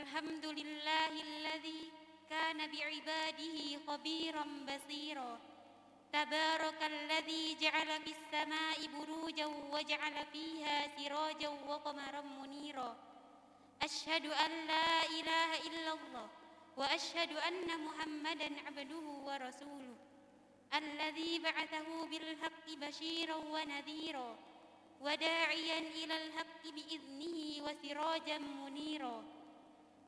الحمد لله الذي كان بعباده خبيرا بصيرا تبارك الذي جعل في السماء بروجا وجعل فيها سراجا وقمرا منيرا أشهد أن لا إله إلا الله وأشهد أن محمدا عبده ورسوله الذي بعثه بالحق بشيرا ونذيرا وداعيا إلى الحق بإذنه وسراجا منيرا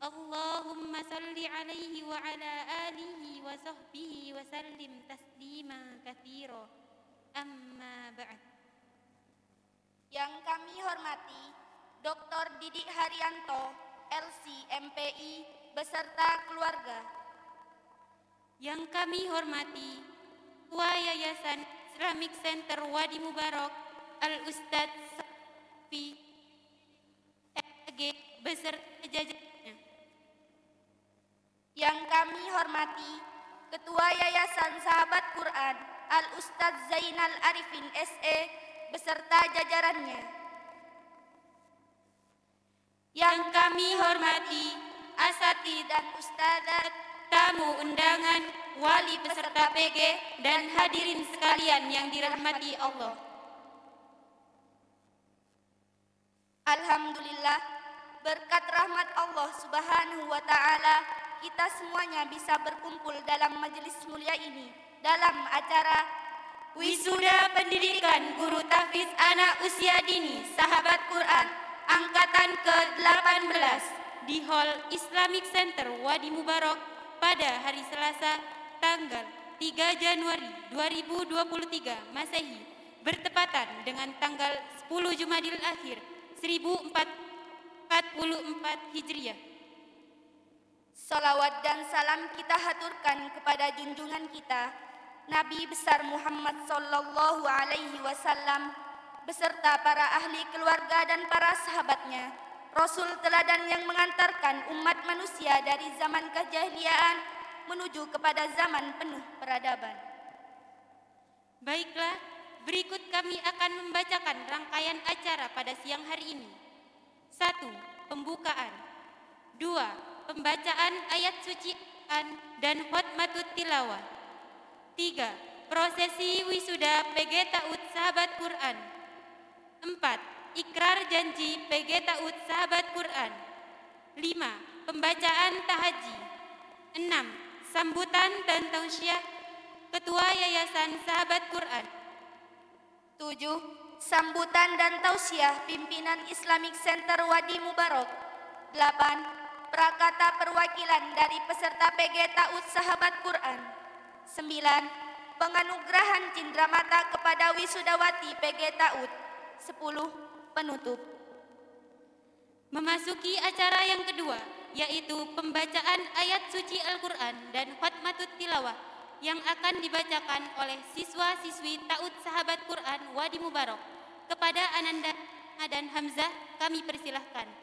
اللهم صل عليه وعلى آله وصحبه وسلم تسليما كثيرا أما بعد Yang kami hormati Dr. Didik Haryanto LC MPI beserta keluarga Yang kami hormati Kua Yayasan Islamic Center Wadi Mubarak Al Ustadz Safi beserta jajaran yang kami hormati Ketua Yayasan Sahabat Quran Al Ustadz Zainal Arifin SE beserta jajarannya. Yang kami hormati Asati dan Ustadzat, tamu undangan, wali peserta PG dan hadirin sekalian yang dirahmati Allah. Alhamdulillah berkat rahmat Allah Subhanahu wa taala kita semuanya bisa berkumpul dalam majelis mulia ini dalam acara Wisuda Pendidikan Guru Tafiz Anak Usia Dini Sahabat Quran Angkatan ke-18 di Hall Islamic Center Wadi Mubarak pada hari Selasa tanggal 3 Januari 2023 Masehi bertepatan dengan tanggal 10 Jumadil Akhir 1444 Hijriah. Salawat dan salam kita haturkan kepada junjungan kita Nabi besar Muhammad sallallahu alaihi wasallam beserta para ahli keluarga dan para sahabatnya Rasul teladan yang mengantarkan umat manusia dari zaman kejahiliaan menuju kepada zaman penuh peradaban Baiklah, berikut kami akan membacakan rangkaian acara pada siang hari ini 1. Pembukaan 2 pembacaan ayat suci dan khutmatut tilawah. Tiga, Prosesi wisuda PG Ta'ud Sahabat Quran. Empat, Ikrar janji PG Ta'ud Sahabat Quran. Lima, Pembacaan tahaji. Enam, Sambutan dan tausiah Ketua Yayasan Sahabat Quran. Tujuh, Sambutan dan tausiah pimpinan Islamic Center Wadi Mubarak. 8 Prakata Perwakilan dari peserta PG Taut Sahabat Quran. 9. Penganugerahan Cindramata kepada Wisudawati PG Taut. 10. Penutup. Memasuki acara yang kedua, yaitu pembacaan ayat suci Al-Quran dan Fatmatut Tilawah yang akan dibacakan oleh siswa-siswi Taut Sahabat Quran Wadi Mubarok kepada Ananda dan Hamzah kami persilahkan.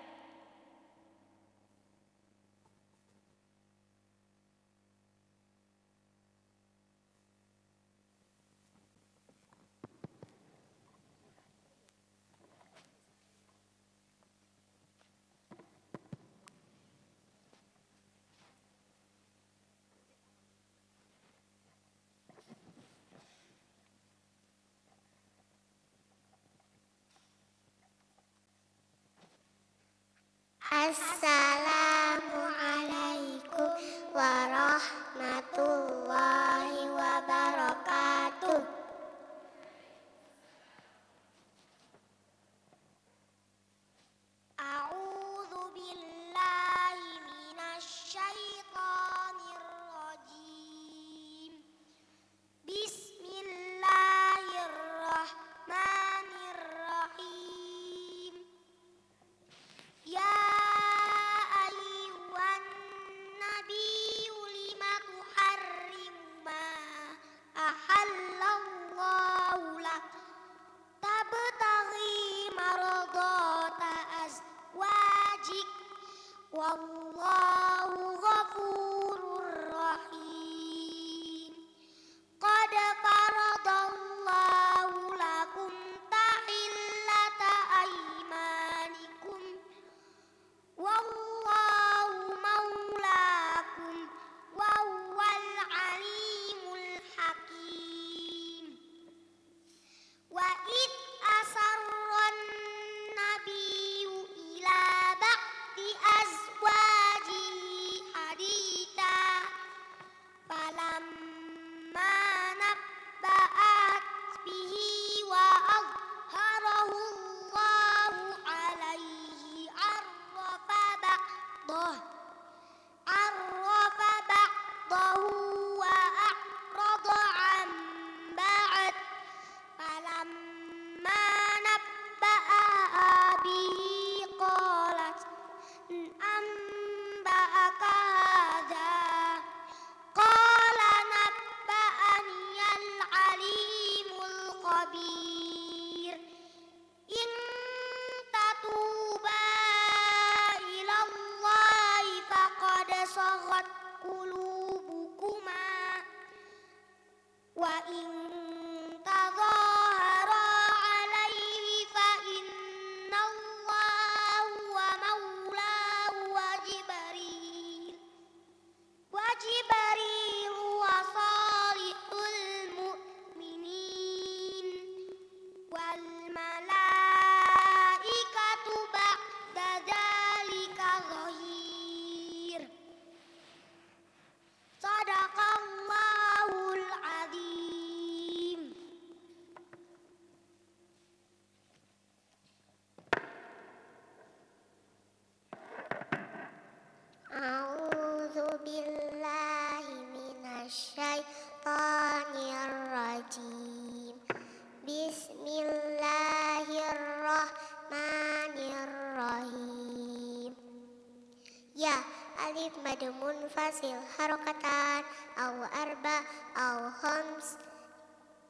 harokatan au arba au khams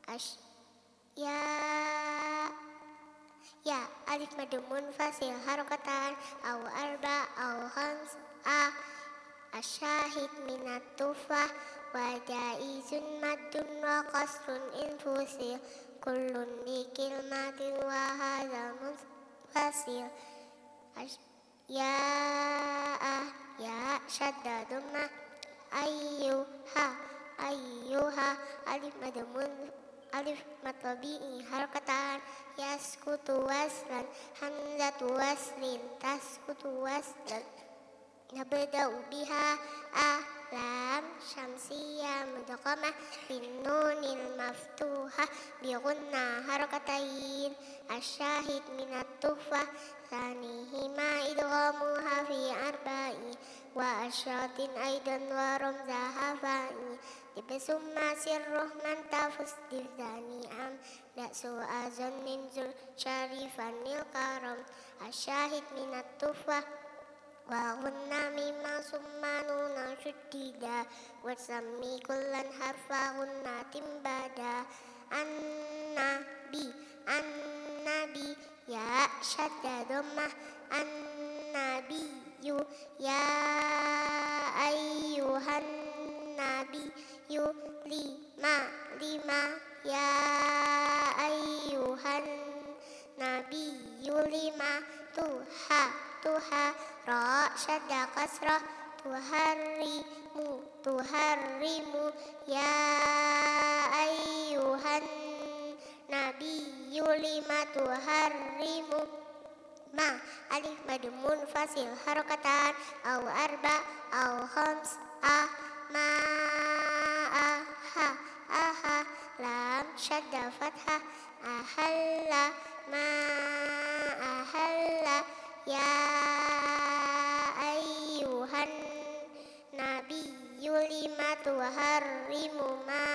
ash ya ya alif madumun fasil harokatan au arba au khams a ashahid minat tufah wajaizun madun wa qasrun infusil kullun bikil madin wa hazamun fasil ya ya syadda dumah ayyuha ayyuha alif madamun alif matobi'i harkatan yaskutu waslan hamzatu lintas kutuas dan nabda'u ubiha a لام شمسية مدغمة بالنون المفتوحة بغنى حركتين الشاهد من التحفة ثانيهما إدغامها في أربع وأشراط أيضا ورمزها فاني لبس ما سره من تفس بالثاني أم لا سوء ظن شريفا الكرم الشاهد من التفاح وهن مما سمانون شديدا وسمي كلا حرفهن تنبادا النبي النبي يا شتى ضمه النبي يا أيها النبي لما لما يا أيها النبي لما تحى تحى راء شد كسرة تهرم تهرم يا أيها النبي لم تهرم ما ألف مد منفصل حركتان أو أربع أو خمس أ ما أه أها لام شد فتحة أهلا ما أهلا ya ayuhan nabi yulima tuhar rimu ma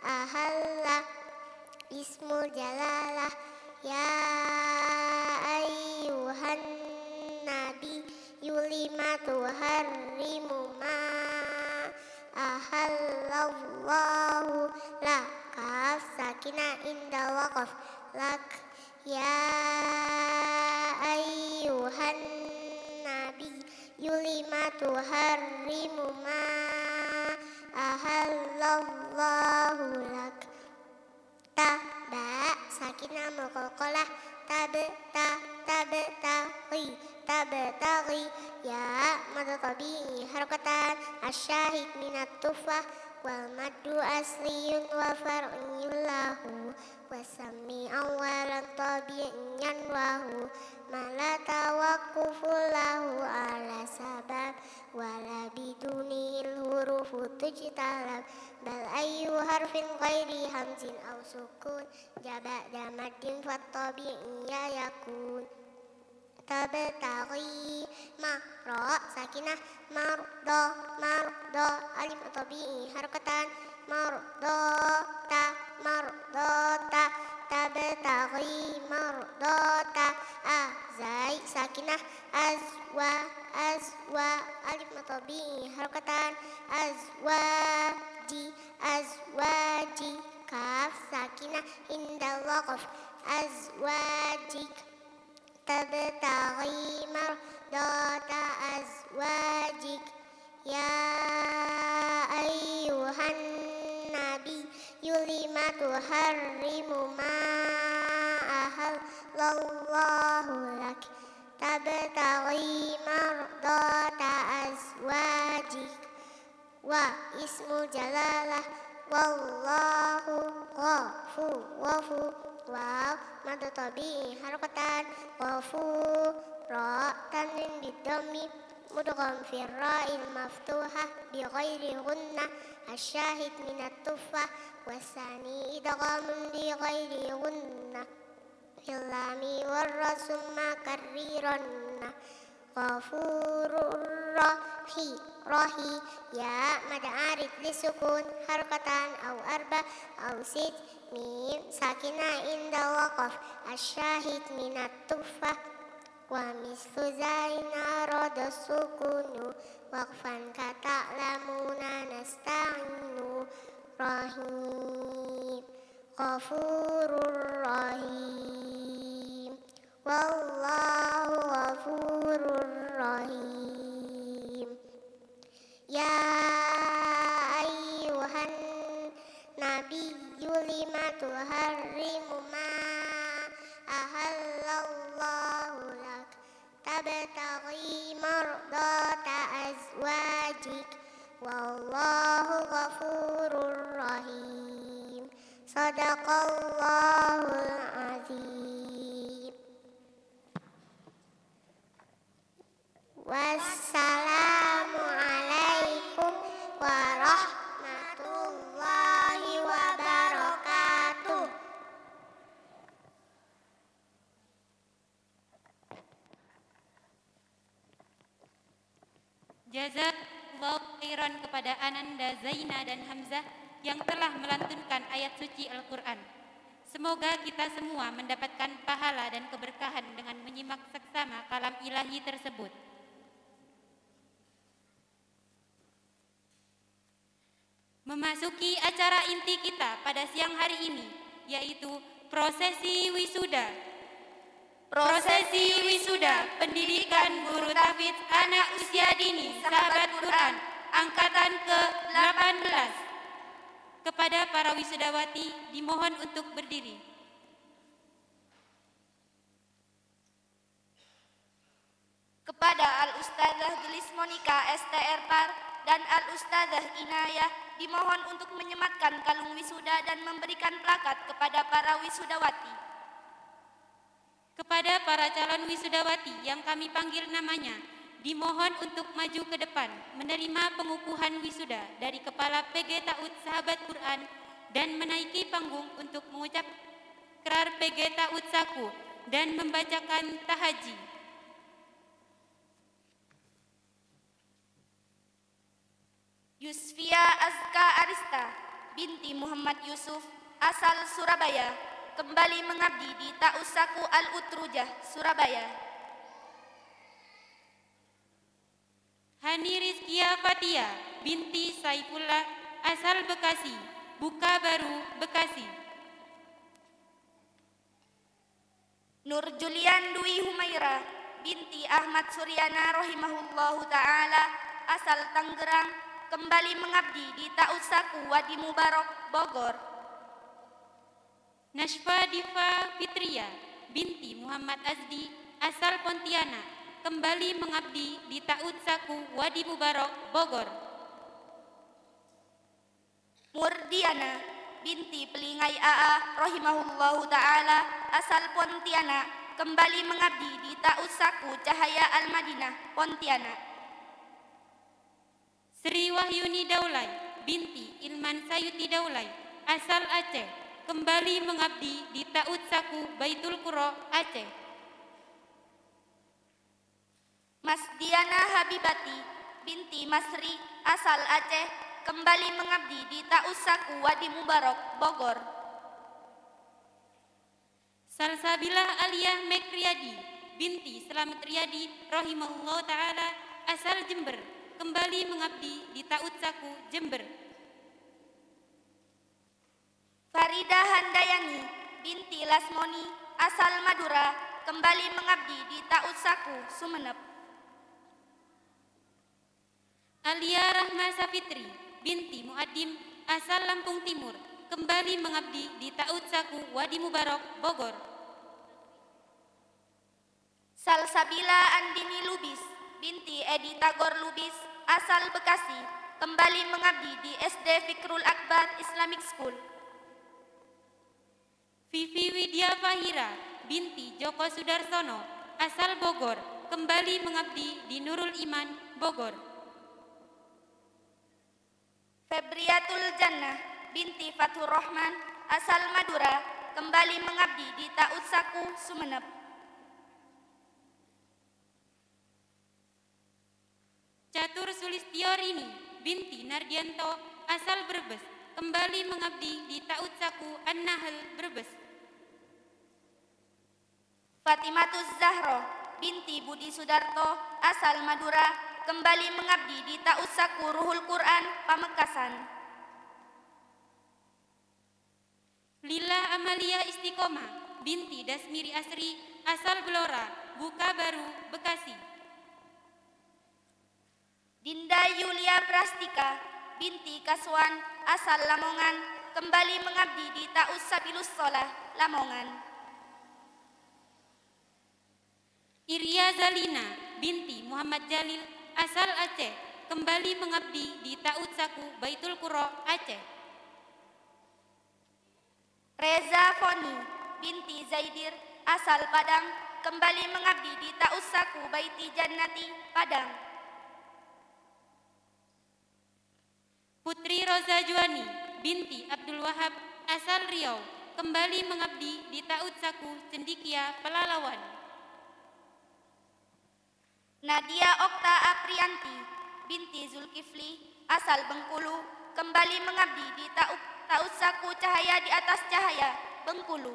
ahalla ismu jalalah ya ayuhan nabi yulima tuhar rimu ma ahalla allahu la lak ya yulima tuharrimu ma ahallallahu lak ba sakinah mukokolah tab ta tab taghi tab ri ya madatabi harukatan asyahid minat tufah wal madu asliyun wa far'un lahu wasami awalan tabi'yan wahu mala tawakkufu lahu ala sabab wala bidunil hurufu tujtalab bal ayyu harfin ghairi hamzin aw sukun jaba damadin fattabi'ya yakun tabtaghi ma ra sakinah mardo mardo alif tabi'i harakatan mardo ta mardo ta تبتغي مرضات أزاي ساكنة أزوى أزوى ألف طبيعي حركتان أزواجي أزواجي كاف ساكنة عند الوقف أزواجك تبتغي مرضات أزواجك يا أيها النبي ما تحري تبتغي مرضاة أزواجك واسم جلاله والله غفور غفور واو مد طبيعي حركة غفور راء بالدم بالضم مدغم في الراء المفتوحة بغير غنة الشاهد من التفة والثاني إدغام بغير غنة filami warasum summa karrironna rahi rahi ya madarit lisukun harkatan au arba au sit mim sakina inda waqaf asyahid minat tufah wa mislu zain arada sukunu waqfan lamuna nasta'inu rahim ghafurur rahim والله غفور رحيم يا أيها النبي لم تحرم ما أهل الله لك تبتغي مرضات أزواجك والله غفور رحيم صدق الله العظيم Wassalamualaikum warahmatullahi wabarakatuh. Jazakallahu khairan kepada Ananda Zaina dan Hamzah yang telah melantunkan ayat suci Al-Qur'an. Semoga kita semua mendapatkan pahala dan keberkahan dengan menyimak seksama kalam ilahi tersebut. Memasuki acara inti kita pada siang hari ini, yaitu prosesi wisuda. Prosesi wisuda pendidikan guru tahfidz anak usia dini sahabat Quran angkatan ke-18. Kepada para wisudawati dimohon untuk berdiri. kepada Al Ustazah Gelis Monika STR Par dan Al Ustazah Inayah dimohon untuk menyematkan kalung wisuda dan memberikan plakat kepada para wisudawati. Kepada para calon wisudawati yang kami panggil namanya, dimohon untuk maju ke depan menerima pengukuhan wisuda dari Kepala PG Taud Sahabat Quran dan menaiki panggung untuk mengucap kerar PG Taud Saku dan membacakan tahaji. Yusfia Azka Arista binti Muhammad Yusuf asal Surabaya kembali mengabdi di Tausaku Al-Utrujah, Surabaya. Hani Rizkia Fatia binti Saifullah asal Bekasi, Buka Baru, Bekasi. Nur Julian Dwi Humaira binti Ahmad Suryana rahimahullahu taala asal Tangerang, kembali mengabdi di Tausaku Wadi Mubarok Bogor. Nashfa Diva Fitria binti Muhammad Azdi asal Pontianak kembali mengabdi di Tausaku Saku Wadi Mubarok Bogor. Murdiana binti Pelingai AA rahimahullahu taala asal Pontianak kembali mengabdi di Tausaku Saku Cahaya Al Madinah Pontianak. Sri Wahyuni Daulay binti Ilman Sayuti Daulay asal Aceh kembali mengabdi di Taud Saku Baitul Kuro Aceh. Mas Diana Habibati binti Masri asal Aceh kembali mengabdi di Taud Saku Wadi Mubarok Bogor. Salsabilah Aliyah Mekriyadi binti Selamat Riyadi rahimahullah taala asal Jember kembali mengabdi di Taut Saku, Jember. Farida Handayani binti Lasmoni asal Madura kembali mengabdi di Taut Saku, Sumeneb. Alia Rahma Safitri binti Muadim asal Lampung Timur kembali mengabdi di Taut Saku, Wadi Mubarok, Bogor. Salsabila Andini Lubis binti Edi Tagor Lubis asal Bekasi kembali mengabdi di SD Fikrul Akbar Islamic School. Vivi Widya Fahira binti Joko Sudarsono asal Bogor kembali mengabdi di Nurul Iman Bogor. Febriatul Jannah binti Fathur Rahman asal Madura kembali mengabdi di Tausaku Sumeneb. Catur Sulistiorini Rini binti Nardianto, asal Brebes, kembali mengabdi di Taut Saku An-Nahl Brebes. Fatimatus Zahro, binti Budi Sudarto, asal Madura, kembali mengabdi di Taut Saku Ruhul Quran, Pamekasan. Lila Amalia Istiqomah, binti Dasmiri Asri, asal Blora, Buka Baru, Bekasi. Dinda Yulia Prastika binti Kaswan asal Lamongan kembali mengabdi di Taus Sabilus Solah, Lamongan. Iria Zalina binti Muhammad Jalil asal Aceh kembali mengabdi di Tausaku Saku Baitul Kuro Aceh. Reza Foni binti Zaidir asal Padang kembali mengabdi di Tausaku Saku Baiti Jannati Padang. Putri Roza Juani binti Abdul Wahab asal Riau kembali mengabdi di Taut Saku Cendikia Pelalawan. Nadia Okta Aprianti binti Zulkifli asal Bengkulu kembali mengabdi di Taut, Taut Saku Cahaya di atas Cahaya Bengkulu.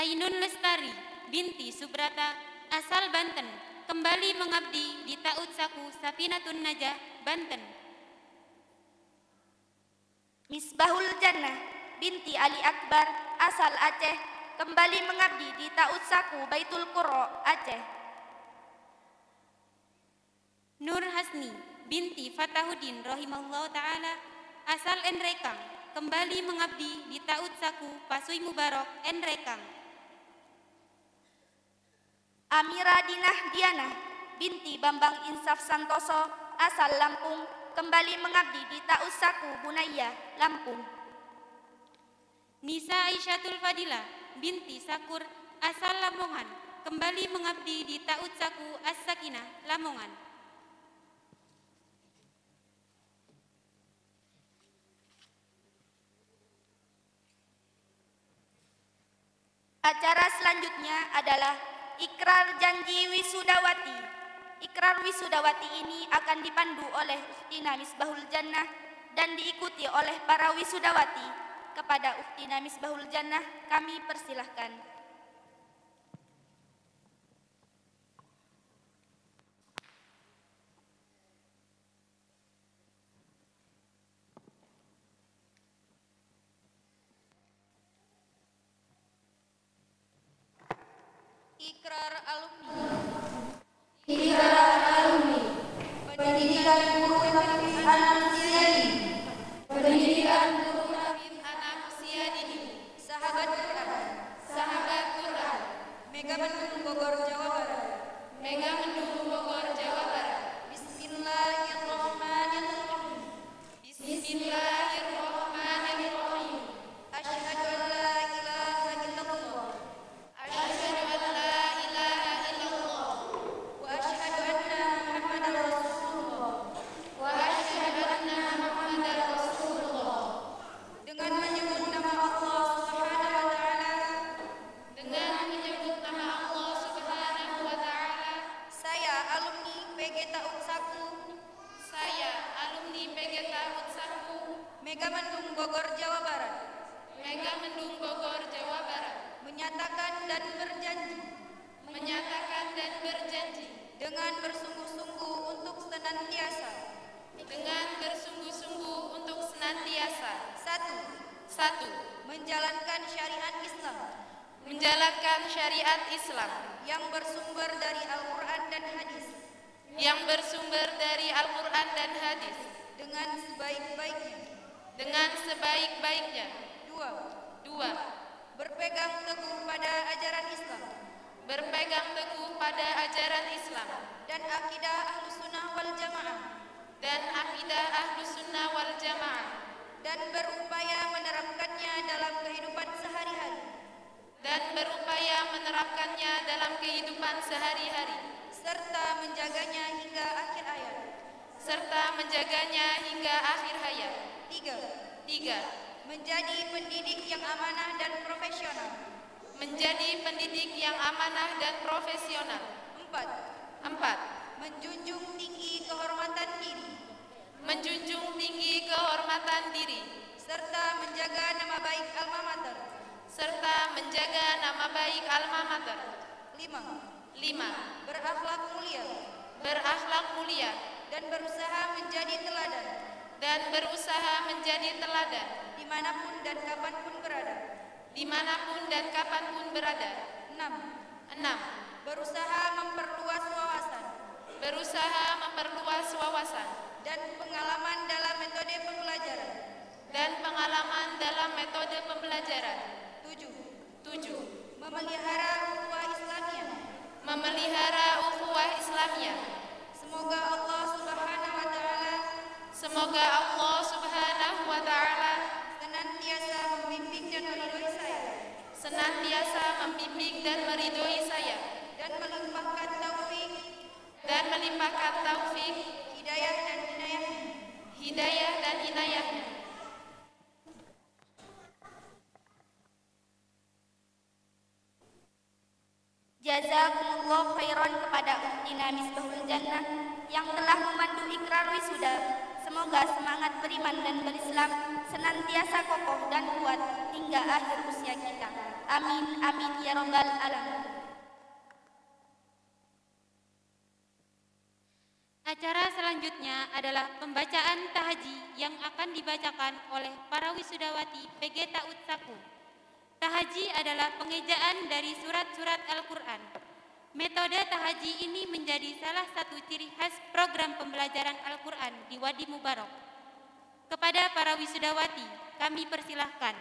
Ainun Lestari binti Subrata asal Banten kembali mengabdi di Taut Saku Safinatun Najah, Banten. Misbahul Jannah binti Ali Akbar asal Aceh kembali mengabdi di Taut Saku Baitul Kuro, Aceh. Nur Hasni binti Fatahuddin rahimallahu taala asal Endrekang, kembali mengabdi di Taut Saku Pasui Mubarok Enrekang. Amira Dinah Diana binti Bambang Insaf Santoso asal Lampung kembali mengabdi di Tausaku Bunaya, Lampung. Nisa Aisyatul Fadila binti Sakur asal Lamongan kembali mengabdi di Tausaku As-Sakinah, Lamongan. Acara selanjutnya adalah ikrar janji wisudawati. Ikrar wisudawati ini akan dipandu oleh Uftina Misbahul Jannah dan diikuti oleh para wisudawati. Kepada Uftina Misbahul Jannah kami persilahkan. Ikrar alumni. Ikrar alumni. Pendidikan guru negeri Anak Islam yang bersumber Semoga Allah Subhanahu wa taala senantiasa membimbing dan meridhoi saya. Senantiasa membimbing dan meridhoi saya dan melimpahkan taufik dan melimpahkan taufik hidayah dan hidayah hidayah dan hidayah Jazakumullah khairan kepada Ummina Misbahul Jannah yang telah memandu ikrar wisuda Semoga semangat beriman dan berislam senantiasa kokoh dan kuat hingga akhir usia kita. Amin, amin, ya robbal alamin. Acara selanjutnya adalah pembacaan tahaji yang akan dibacakan oleh para wisudawati PG Taud Saku. Tahaji adalah pengejaan dari surat-surat Al-Quran Metode tahaji ini menjadi salah satu ciri khas program pembelajaran Al-Quran di Wadi Mubarak. Kepada para wisudawati, kami persilahkan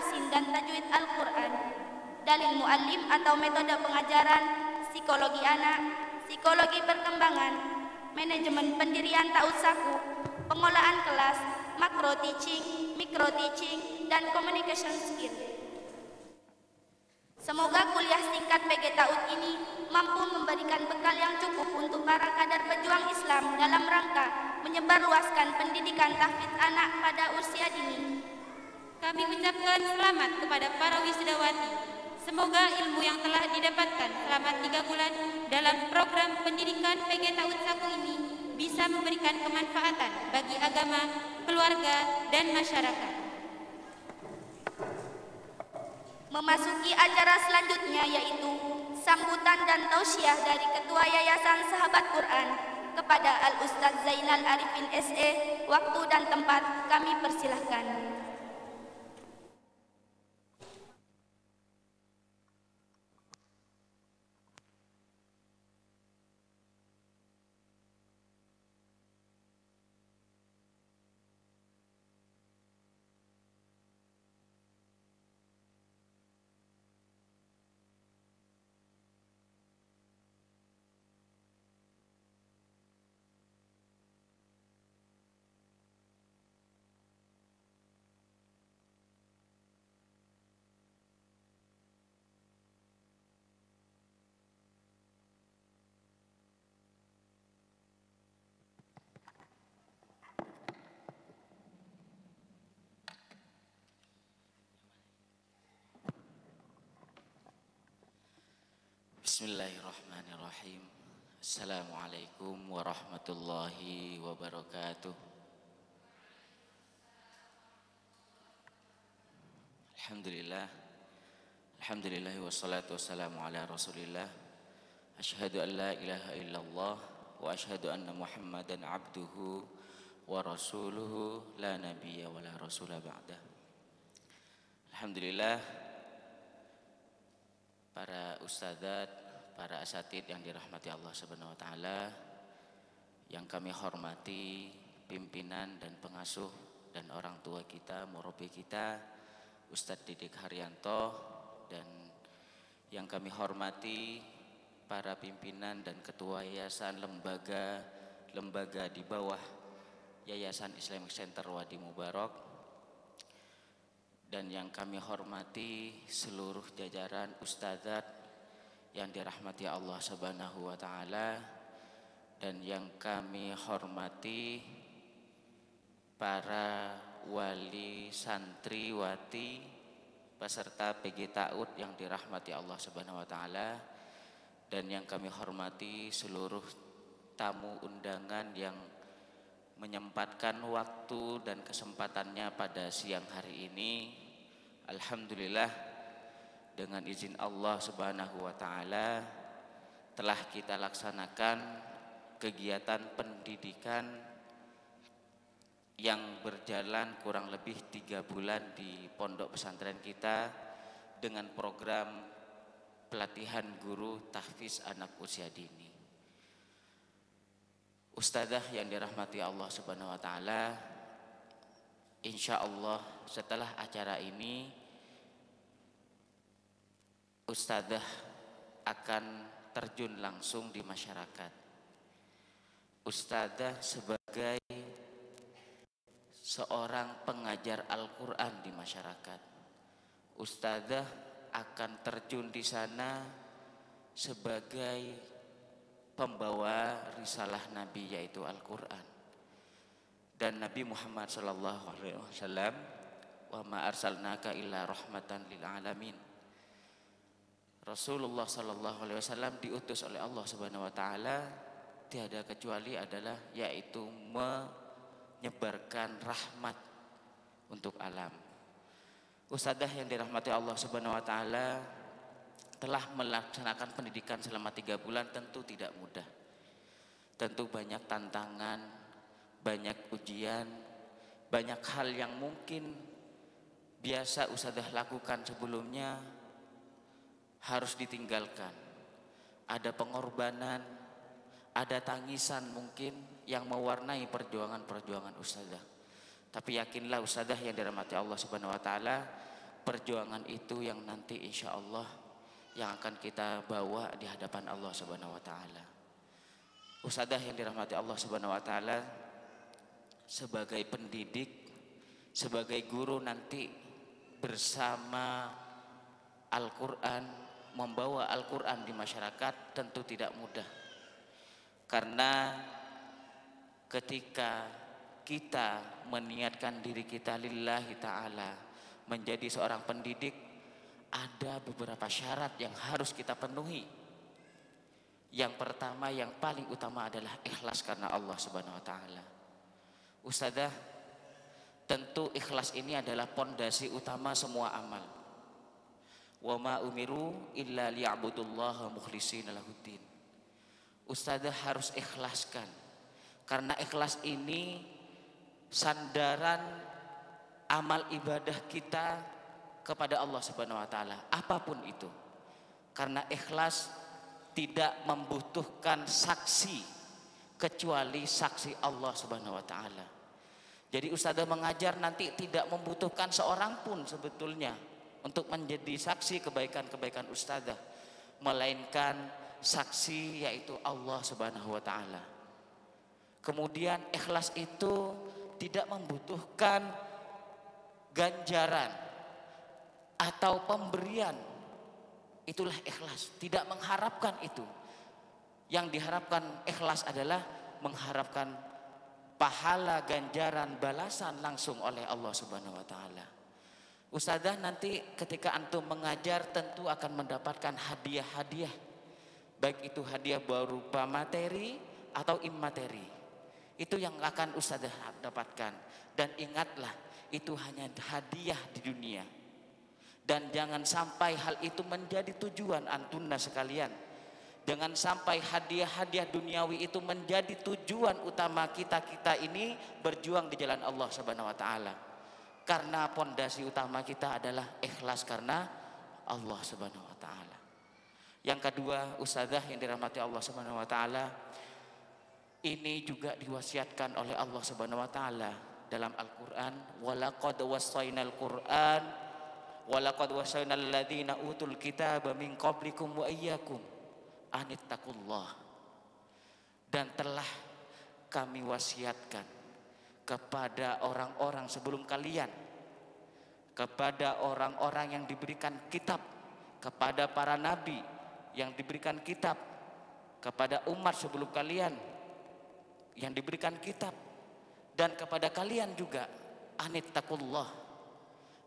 tahsin dan tajwid Al-Quran, dalil muallim atau metode pengajaran, psikologi anak, psikologi perkembangan, manajemen pendirian saku pengolahan kelas, makro teaching, mikro teaching, dan communication skill. Semoga kuliah singkat PG Taut ini mampu memberikan bekal yang cukup untuk para kader pejuang Islam dalam rangka menyebarluaskan pendidikan tahfidz anak pada usia dini kami ucapkan selamat kepada para wisudawati. Semoga ilmu yang telah didapatkan selama tiga bulan dalam program pendidikan Tahun Saku ini bisa memberikan kemanfaatan bagi agama, keluarga, dan masyarakat. Memasuki acara selanjutnya yaitu sambutan dan tausiah dari Ketua Yayasan Sahabat Quran kepada Al-Ustaz Zainal Arifin SE, waktu dan tempat kami persilahkan. Bismillahirrahmanirrahim. Assalamualaikum warahmatullahi wabarakatuh. Alhamdulillah. Alhamdulillah wassalatu wassalamu ala Rasulillah. Asyhadu an la ilaha illallah wa asyhadu anna Muhammadan abduhu wa rasuluhu la nabiyya wa la rasula ba'da. Alhamdulillah para ustadzat para asatid yang dirahmati Allah Subhanahu wa taala, yang kami hormati pimpinan dan pengasuh dan orang tua kita, murabi kita, Ustadz Didik Haryanto dan yang kami hormati para pimpinan dan ketua yayasan lembaga lembaga di bawah Yayasan Islamic Center Wadi Mubarak dan yang kami hormati seluruh jajaran ustadzat yang dirahmati Allah Subhanahu wa taala dan yang kami hormati para wali santriwati peserta PG Taud yang dirahmati Allah Subhanahu wa taala dan yang kami hormati seluruh tamu undangan yang menyempatkan waktu dan kesempatannya pada siang hari ini. Alhamdulillah dengan izin Allah Subhanahu wa taala telah kita laksanakan kegiatan pendidikan yang berjalan kurang lebih tiga bulan di pondok pesantren kita dengan program pelatihan guru tahfiz anak usia dini. Ustadzah yang dirahmati Allah Subhanahu wa taala, insya Allah setelah acara ini ustadzah akan terjun langsung di masyarakat. Ustadzah sebagai seorang pengajar Al-Quran di masyarakat. Ustadzah akan terjun di sana sebagai pembawa risalah Nabi yaitu Al-Quran. Dan Nabi Muhammad SAW wa ma arsalnaka illa rahmatan lil alamin Rasulullah Sallallahu Alaihi Wasallam diutus oleh Allah Subhanahu Wa Taala tiada kecuali adalah yaitu menyebarkan rahmat untuk alam. Ustadzah yang dirahmati Allah Subhanahu Wa Taala telah melaksanakan pendidikan selama tiga bulan tentu tidak mudah. Tentu banyak tantangan, banyak ujian, banyak hal yang mungkin biasa Ustadzah lakukan sebelumnya harus ditinggalkan. Ada pengorbanan, ada tangisan mungkin yang mewarnai perjuangan-perjuangan ustazah. Tapi yakinlah ustazah yang dirahmati Allah Subhanahu wa taala, perjuangan itu yang nanti insya Allah yang akan kita bawa di hadapan Allah Subhanahu wa taala. Ustazah yang dirahmati Allah Subhanahu wa taala sebagai pendidik, sebagai guru nanti bersama Al-Qur'an membawa Al-Quran di masyarakat tentu tidak mudah karena ketika kita meniatkan diri kita lillahi ta'ala menjadi seorang pendidik ada beberapa syarat yang harus kita penuhi yang pertama yang paling utama adalah ikhlas karena Allah subhanahu wa ta'ala Ustazah tentu ikhlas ini adalah pondasi utama semua amal wa ma umiru illa liya'budullaha mukhlishina lahuddin ustazah harus ikhlaskan karena ikhlas ini sandaran amal ibadah kita kepada Allah Subhanahu wa taala apapun itu karena ikhlas tidak membutuhkan saksi kecuali saksi Allah Subhanahu wa taala jadi ustazah mengajar nanti tidak membutuhkan seorang pun sebetulnya untuk menjadi saksi kebaikan-kebaikan ustazah melainkan saksi yaitu Allah Subhanahu wa taala. Kemudian ikhlas itu tidak membutuhkan ganjaran atau pemberian. Itulah ikhlas, tidak mengharapkan itu. Yang diharapkan ikhlas adalah mengharapkan pahala, ganjaran, balasan langsung oleh Allah Subhanahu wa taala. Ustazah nanti ketika antum mengajar tentu akan mendapatkan hadiah-hadiah. Baik itu hadiah berupa materi atau immateri. Itu yang akan ustazah dapatkan. Dan ingatlah itu hanya hadiah di dunia. Dan jangan sampai hal itu menjadi tujuan antuna sekalian. Jangan sampai hadiah-hadiah duniawi itu menjadi tujuan utama kita-kita ini berjuang di jalan Allah Subhanahu wa taala. Karena pondasi utama kita adalah ikhlas karena Allah Subhanahu wa taala. Yang kedua, ustazah yang dirahmati Allah Subhanahu wa taala, ini juga diwasiatkan oleh Allah Subhanahu wa taala dalam Al-Qur'an, "Walaqad wasainal Qur'an walaqad wasainal ladzina utul kitaba min qablikum wa iyyakum anittaqullah." Dan telah kami wasiatkan kepada orang-orang sebelum kalian, kepada orang-orang yang diberikan kitab, kepada para nabi yang diberikan kitab, kepada umat sebelum kalian yang diberikan kitab, dan kepada kalian juga anit takullah,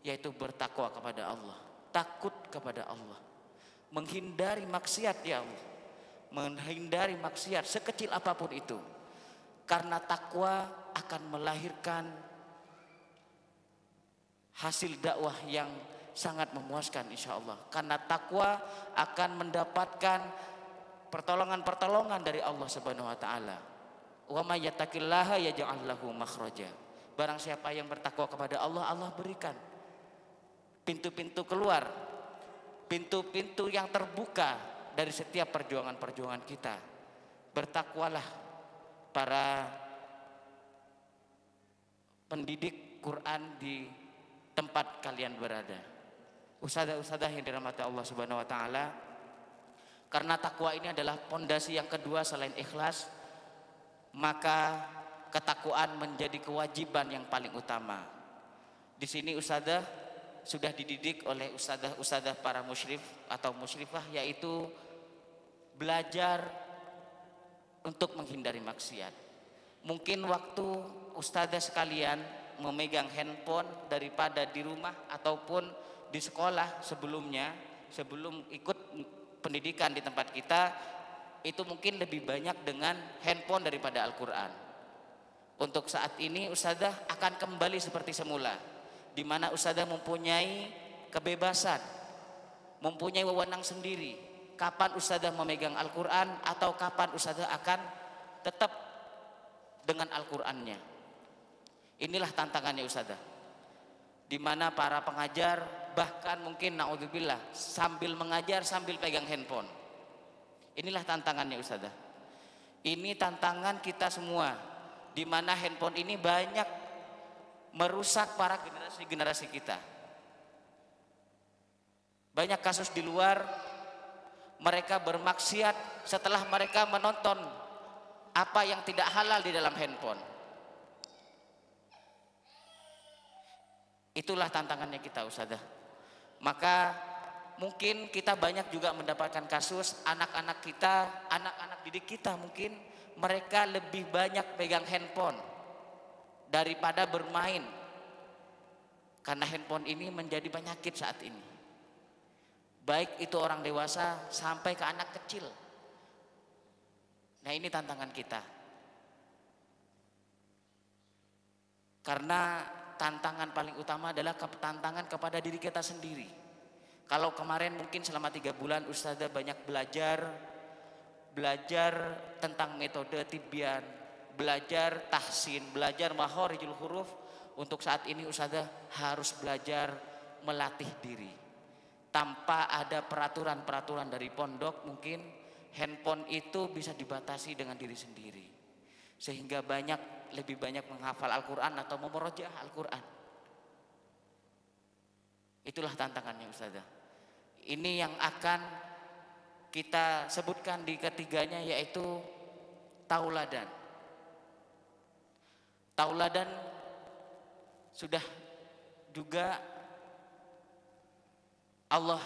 yaitu bertakwa kepada Allah, takut kepada Allah, menghindari maksiat ya Allah, menghindari maksiat sekecil apapun itu, karena takwa akan melahirkan hasil dakwah yang sangat memuaskan insya Allah karena takwa akan mendapatkan pertolongan-pertolongan dari Allah Subhanahu wa taala. Wa may ya ma'kroja. makhraja. Barang siapa yang bertakwa kepada Allah, Allah berikan pintu-pintu keluar, pintu-pintu yang terbuka dari setiap perjuangan-perjuangan kita. Bertakwalah para pendidik Quran di tempat kalian berada. Usada-usada yang dirahmati Allah Subhanahu wa taala. Karena takwa ini adalah pondasi yang kedua selain ikhlas, maka ketakwaan menjadi kewajiban yang paling utama. Di sini usada sudah dididik oleh usada-usada para musyrif atau musyrifah yaitu belajar untuk menghindari maksiat mungkin waktu ustazah sekalian memegang handphone daripada di rumah ataupun di sekolah sebelumnya sebelum ikut pendidikan di tempat kita itu mungkin lebih banyak dengan handphone daripada Al-Quran untuk saat ini ustazah akan kembali seperti semula di mana ustazah mempunyai kebebasan mempunyai wewenang sendiri kapan ustazah memegang Al-Quran atau kapan ustazah akan tetap dengan Al-Qur'annya. Inilah tantangannya Ustazah. Di mana para pengajar bahkan mungkin naudzubillah sambil mengajar sambil pegang handphone. Inilah tantangannya Ustazah. Ini tantangan kita semua di mana handphone ini banyak merusak para generasi-generasi kita. Banyak kasus di luar mereka bermaksiat setelah mereka menonton apa yang tidak halal di dalam handphone. Itulah tantangannya kita Ustazah. Maka mungkin kita banyak juga mendapatkan kasus anak-anak kita, anak-anak didik kita mungkin mereka lebih banyak pegang handphone daripada bermain. Karena handphone ini menjadi penyakit saat ini. Baik itu orang dewasa sampai ke anak kecil. Nah ini tantangan kita. Karena tantangan paling utama adalah tantangan kepada diri kita sendiri. Kalau kemarin mungkin selama tiga bulan Ustazah banyak belajar, belajar tentang metode tibian, belajar tahsin, belajar mahorijul huruf, untuk saat ini Ustazah harus belajar melatih diri. Tanpa ada peraturan-peraturan dari pondok mungkin handphone itu bisa dibatasi dengan diri sendiri. Sehingga banyak lebih banyak menghafal Al-Qur'an atau memorojaah Al-Qur'an. Itulah tantangannya Ustazah. Ini yang akan kita sebutkan di ketiganya yaitu tauladan. Tauladan sudah juga Allah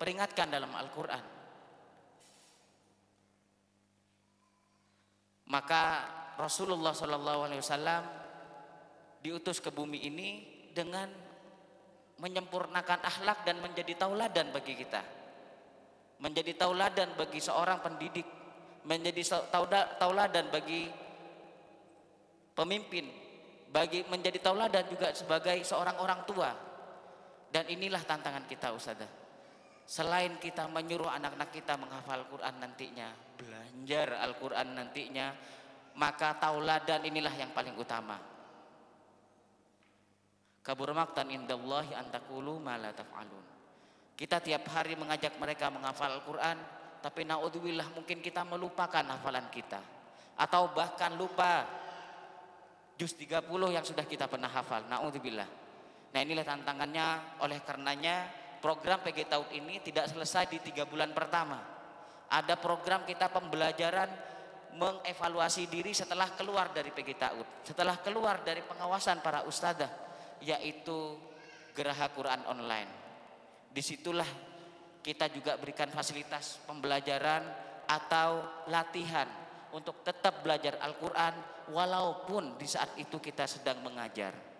peringatkan dalam Al-Qur'an Maka Rasulullah SAW diutus ke bumi ini dengan menyempurnakan akhlak dan menjadi tauladan bagi kita, menjadi tauladan bagi seorang pendidik, menjadi tauladan bagi pemimpin, bagi menjadi tauladan juga sebagai seorang orang tua. Dan inilah tantangan kita, Ustazah Selain kita menyuruh anak-anak kita menghafal Quran nantinya, belajar Al-Quran nantinya, maka tauladan inilah yang paling utama. Kabur maktan indallahi antakulu ma taf'alun. Kita tiap hari mengajak mereka menghafal Al-Quran, tapi naudzubillah mungkin kita melupakan hafalan kita. Atau bahkan lupa juz 30 yang sudah kita pernah hafal, naudzubillah. Nah inilah tantangannya oleh karenanya program PG Taut ini tidak selesai di tiga bulan pertama. Ada program kita pembelajaran mengevaluasi diri setelah keluar dari PG Taut, setelah keluar dari pengawasan para ustadzah, yaitu Geraha Quran Online. Disitulah kita juga berikan fasilitas pembelajaran atau latihan untuk tetap belajar Al-Quran walaupun di saat itu kita sedang mengajar.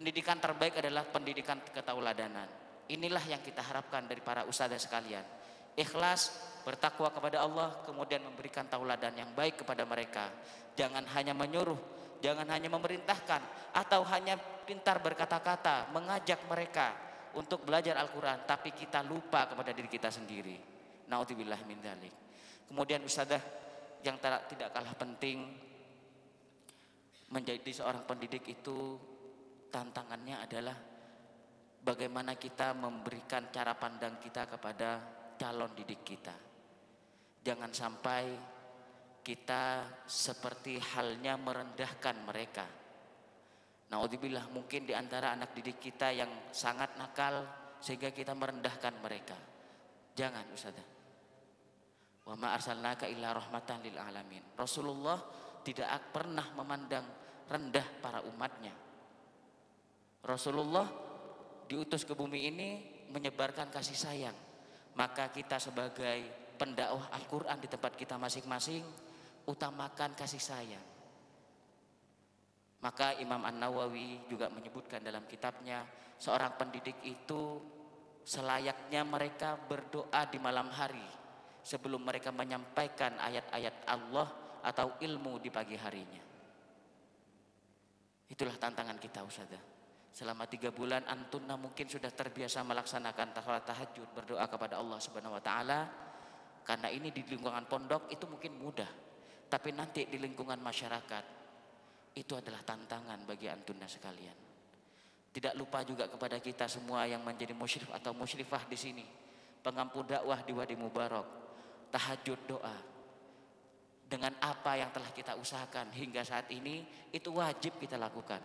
Pendidikan terbaik adalah pendidikan ketauladanan. Inilah yang kita harapkan dari para ustazah sekalian. Ikhlas, bertakwa kepada Allah, kemudian memberikan tauladan yang baik kepada mereka. Jangan hanya menyuruh, jangan hanya memerintahkan, atau hanya pintar berkata-kata, mengajak mereka untuk belajar Al-Quran, tapi kita lupa kepada diri kita sendiri. Nautibillah min dalik. Kemudian usaha yang tidak kalah penting menjadi seorang pendidik itu tantangannya adalah bagaimana kita memberikan cara pandang kita kepada calon didik kita. Jangan sampai kita seperti halnya merendahkan mereka. Naudzubillah mungkin di antara anak didik kita yang sangat nakal sehingga kita merendahkan mereka. Jangan Ustazah. Wa ma arsalnaka illa rahmatan lil alamin. Rasulullah tidak pernah memandang rendah para umatnya Rasulullah diutus ke bumi ini menyebarkan kasih sayang. Maka kita sebagai pendakwah Al-Quran di tempat kita masing-masing, utamakan kasih sayang. Maka Imam An-Nawawi juga menyebutkan dalam kitabnya, seorang pendidik itu selayaknya mereka berdoa di malam hari sebelum mereka menyampaikan ayat-ayat Allah atau ilmu di pagi harinya. Itulah tantangan kita, Ustazah. Selama tiga bulan antunna mungkin sudah terbiasa melaksanakan sholat tahajud berdoa kepada Allah Subhanahu Wa Taala. Karena ini di lingkungan pondok itu mungkin mudah, tapi nanti di lingkungan masyarakat itu adalah tantangan bagi antunna sekalian. Tidak lupa juga kepada kita semua yang menjadi musyrif atau musyrifah di sini, pengampu dakwah di Wadi Mubarak, tahajud doa, dengan apa yang telah kita usahakan hingga saat ini itu wajib kita lakukan.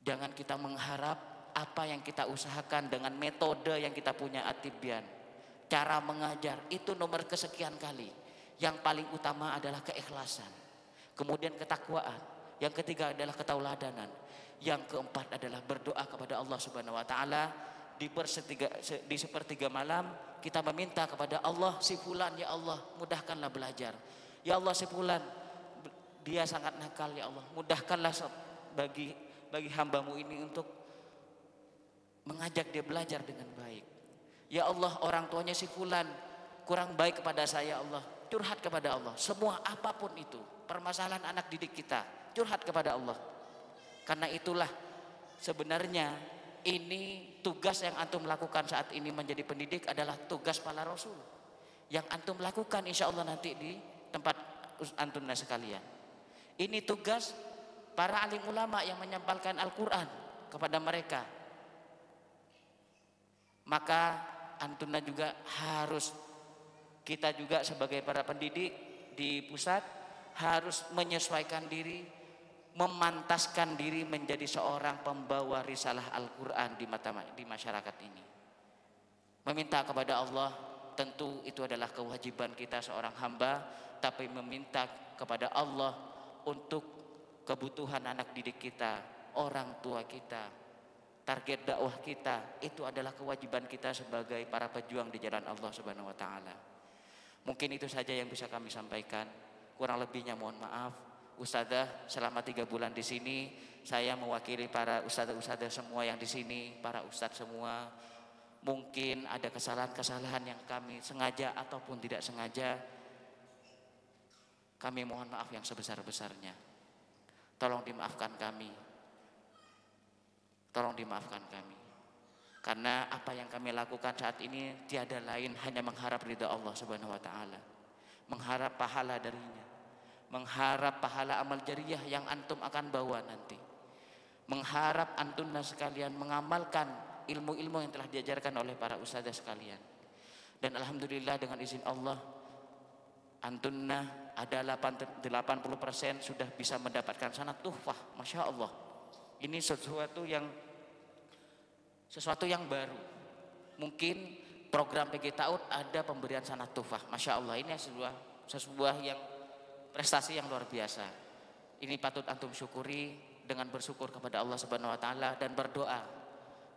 Jangan kita mengharap apa yang kita usahakan dengan metode yang kita punya atibian. Cara mengajar itu nomor kesekian kali. Yang paling utama adalah keikhlasan. Kemudian ketakwaan. Yang ketiga adalah ketauladanan. Yang keempat adalah berdoa kepada Allah Subhanahu wa taala di persetiga di sepertiga malam kita meminta kepada Allah si fulan ya Allah mudahkanlah belajar. Ya Allah si fulan dia sangat nakal ya Allah mudahkanlah bagi bagi hambamu ini untuk mengajak dia belajar dengan baik. Ya Allah orang tuanya si Fulan kurang baik kepada saya Allah. Curhat kepada Allah. Semua apapun itu permasalahan anak didik kita. Curhat kepada Allah. Karena itulah sebenarnya ini tugas yang antum lakukan saat ini menjadi pendidik adalah tugas para rasul. Yang antum lakukan insya Allah nanti di tempat antumnya sekalian. Ini tugas para alim ulama yang menyampaikan Al-Quran kepada mereka maka antuna juga harus kita juga sebagai para pendidik di pusat harus menyesuaikan diri memantaskan diri menjadi seorang pembawa risalah Al-Quran di, mata, di masyarakat ini meminta kepada Allah tentu itu adalah kewajiban kita seorang hamba tapi meminta kepada Allah untuk kebutuhan anak didik kita, orang tua kita, target dakwah kita, itu adalah kewajiban kita sebagai para pejuang di jalan Allah Subhanahu wa taala. Mungkin itu saja yang bisa kami sampaikan. Kurang lebihnya mohon maaf. Ustazah selama tiga bulan di sini saya mewakili para ustazah-ustazah semua yang di sini, para ustadz semua. Mungkin ada kesalahan-kesalahan yang kami sengaja ataupun tidak sengaja. Kami mohon maaf yang sebesar-besarnya. Tolong dimaafkan kami. Tolong dimaafkan kami. Karena apa yang kami lakukan saat ini tiada lain hanya mengharap ridha Allah Subhanahu wa taala. Mengharap pahala darinya. Mengharap pahala amal jariah yang antum akan bawa nanti. Mengharap antunna sekalian mengamalkan ilmu-ilmu yang telah diajarkan oleh para ustazah sekalian. Dan alhamdulillah dengan izin Allah antunna ada 80% sudah bisa mendapatkan sanat tuhfah Masya Allah ini sesuatu yang sesuatu yang baru mungkin program PG Taut ada pemberian sanat tuhfah Masya Allah ini sebuah sebuah yang prestasi yang luar biasa ini patut antum syukuri dengan bersyukur kepada Allah Subhanahu wa taala dan berdoa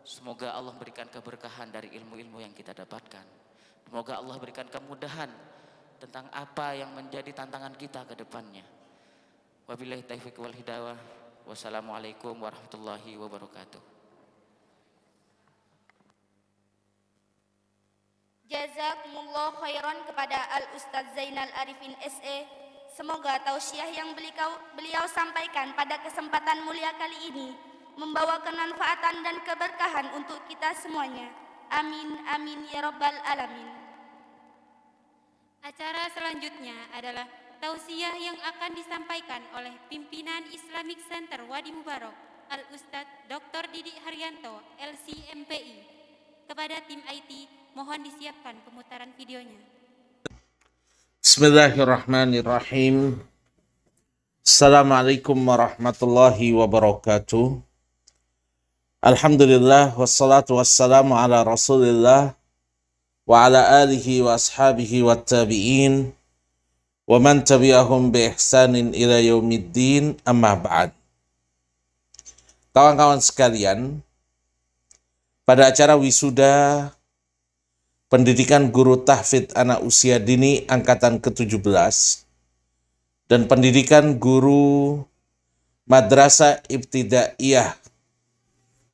semoga Allah berikan keberkahan dari ilmu-ilmu yang kita dapatkan semoga Allah berikan kemudahan tentang apa yang menjadi tantangan kita ke depannya. Wabillahi taufiq wal hidayah. Wassalamualaikum warahmatullahi wabarakatuh. Jazakumullah khairan kepada Al Ustaz Zainal Arifin SE. Semoga tausiah yang beliau, beliau sampaikan pada kesempatan mulia kali ini membawa kemanfaatan dan keberkahan untuk kita semuanya. Amin amin ya rabbal alamin. Acara selanjutnya adalah tausiah yang akan disampaikan oleh pimpinan Islamic Center Wadi Mubarok Al Ustadz Dr. Didik Haryanto LCMPI. Kepada tim IT, mohon disiapkan pemutaran videonya. Bismillahirrahmanirrahim. Assalamualaikum warahmatullahi wabarakatuh. Alhamdulillah wassalatu wassalamu ala Rasulillah وعلى آله وأصحابه والتابعين ومن تبعهم بإحسان إلى يوم الدين أما بعد Kawan-kawan sekalian, pada acara wisuda pendidikan guru tahfidz anak usia dini angkatan ke-17 dan pendidikan guru madrasah ibtidaiyah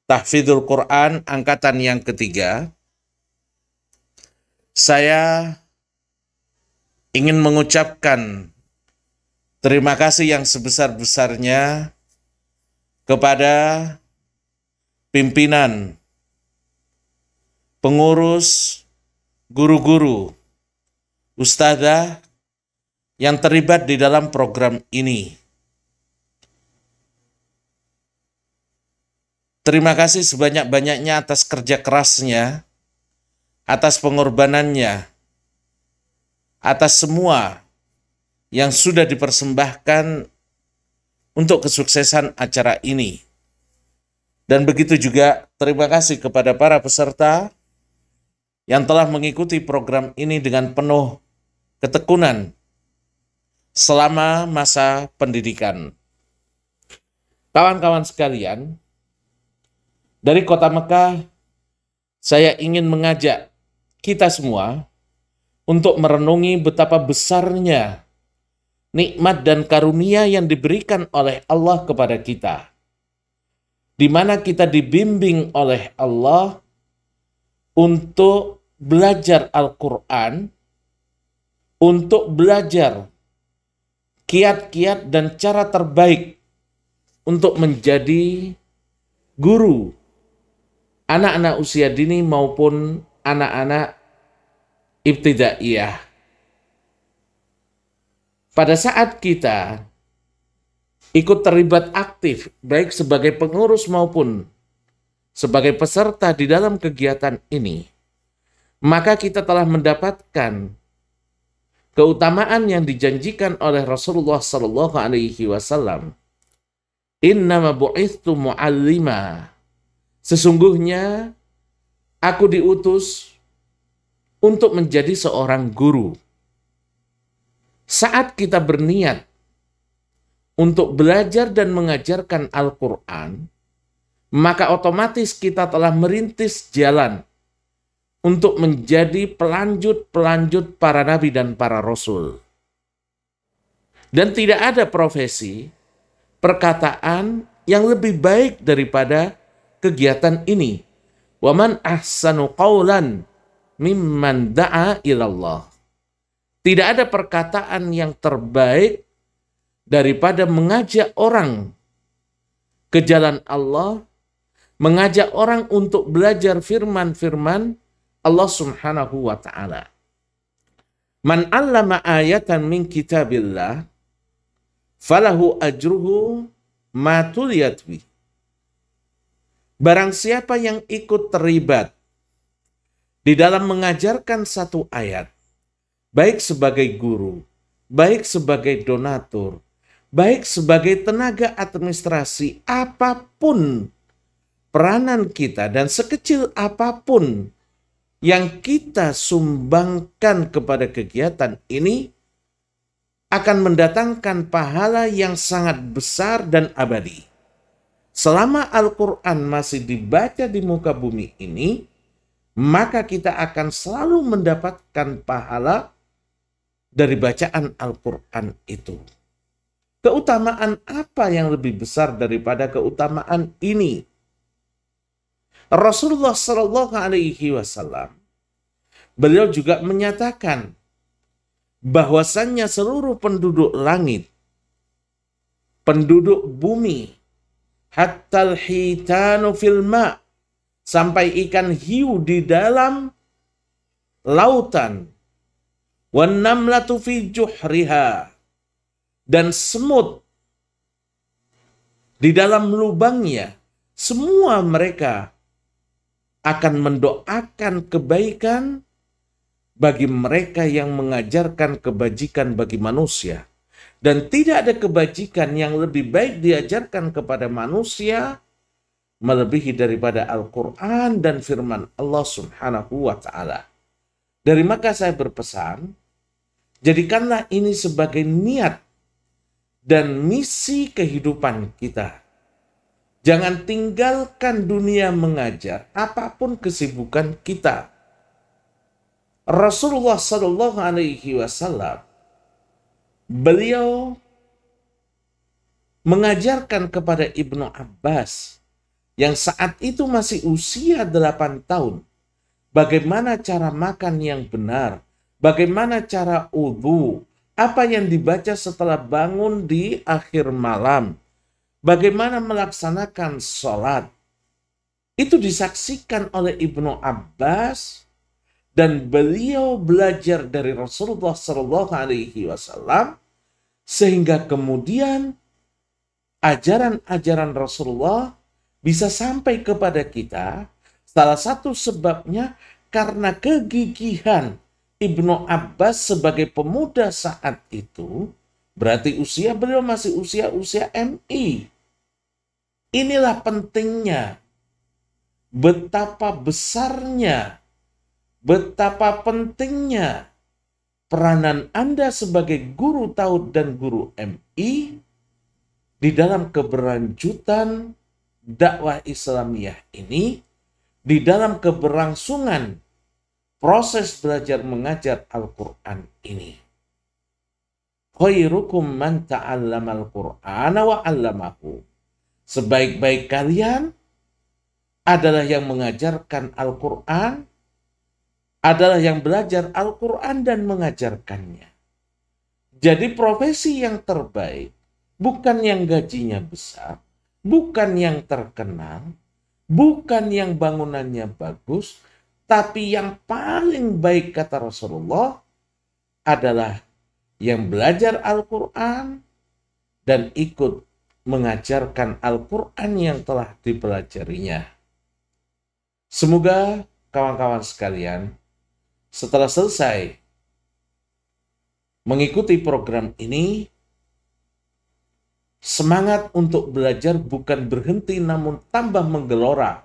tahfidzul Quran angkatan yang ketiga saya ingin mengucapkan terima kasih yang sebesar-besarnya kepada pimpinan, pengurus, guru-guru, ustadzah yang terlibat di dalam program ini. Terima kasih sebanyak-banyaknya atas kerja kerasnya atas pengorbanannya, atas semua yang sudah dipersembahkan untuk kesuksesan acara ini. Dan begitu juga terima kasih kepada para peserta yang telah mengikuti program ini dengan penuh ketekunan selama masa pendidikan. Kawan-kawan sekalian, dari kota Mekah, saya ingin mengajak kita semua untuk merenungi betapa besarnya nikmat dan karunia yang diberikan oleh Allah kepada kita. Di mana kita dibimbing oleh Allah untuk belajar Al-Qur'an, untuk belajar kiat-kiat dan cara terbaik untuk menjadi guru anak-anak usia dini maupun anak-anak ibtidaiyah. Pada saat kita ikut terlibat aktif, baik sebagai pengurus maupun sebagai peserta di dalam kegiatan ini, maka kita telah mendapatkan keutamaan yang dijanjikan oleh Rasulullah Sallallahu Alaihi Wasallam. Inna mabu'ithu mu'allima. Sesungguhnya Aku diutus untuk menjadi seorang guru. Saat kita berniat untuk belajar dan mengajarkan Al-Quran, maka otomatis kita telah merintis jalan untuk menjadi pelanjut-pelanjut para nabi dan para rasul. Dan tidak ada profesi, perkataan yang lebih baik daripada kegiatan ini Waman ahsanu qawlan mimman da'a ilallah. Tidak ada perkataan yang terbaik daripada mengajak orang ke jalan Allah, mengajak orang untuk belajar firman-firman Allah Subhanahu wa taala. Man 'allama ayatan min kitabillah falahu ajruhu ma tuliyat bih. Barang siapa yang ikut terlibat di dalam mengajarkan satu ayat, baik sebagai guru, baik sebagai donatur, baik sebagai tenaga administrasi, apapun peranan kita dan sekecil apapun yang kita sumbangkan kepada kegiatan ini akan mendatangkan pahala yang sangat besar dan abadi. Selama Al-Quran masih dibaca di muka bumi ini, maka kita akan selalu mendapatkan pahala dari bacaan Al-Quran itu. Keutamaan apa yang lebih besar daripada keutamaan ini? Rasulullah Shallallahu Alaihi Wasallam beliau juga menyatakan bahwasannya seluruh penduduk langit, penduduk bumi, hatta hitanu fil ma. Sampai ikan hiu di dalam lautan. Wan namlatu fi juhriha. Dan semut di dalam lubangnya. Semua mereka akan mendoakan kebaikan bagi mereka yang mengajarkan kebajikan bagi manusia. Dan tidak ada kebajikan yang lebih baik diajarkan kepada manusia melebihi daripada Al-Quran dan firman Allah subhanahu wa ta'ala. Dari maka saya berpesan, jadikanlah ini sebagai niat dan misi kehidupan kita. Jangan tinggalkan dunia mengajar apapun kesibukan kita. Rasulullah Shallallahu Alaihi Wasallam beliau mengajarkan kepada Ibnu Abbas yang saat itu masih usia 8 tahun bagaimana cara makan yang benar, bagaimana cara udhu, apa yang dibaca setelah bangun di akhir malam, bagaimana melaksanakan sholat. Itu disaksikan oleh Ibnu Abbas dan beliau belajar dari Rasulullah Shallallahu Alaihi Wasallam sehingga kemudian ajaran-ajaran Rasulullah bisa sampai kepada kita. Salah satu sebabnya karena kegigihan Ibnu Abbas sebagai pemuda saat itu, berarti usia beliau masih usia-usia MI. Inilah pentingnya betapa besarnya, betapa pentingnya peranan Anda sebagai guru taut dan guru MI di dalam keberlanjutan dakwah islamiah ini, di dalam keberlangsungan proses belajar mengajar Al-Quran ini. Khairukum man ta'allama Al-Quran wa 'allamahu. Sebaik-baik kalian adalah yang mengajarkan Al-Quran adalah yang belajar Al-Quran dan mengajarkannya. Jadi profesi yang terbaik bukan yang gajinya besar, bukan yang terkenal, bukan yang bangunannya bagus, tapi yang paling baik kata Rasulullah adalah yang belajar Al-Quran dan ikut mengajarkan Al-Quran yang telah dipelajarinya. Semoga kawan-kawan sekalian setelah selesai mengikuti program ini, semangat untuk belajar bukan berhenti namun tambah menggelora.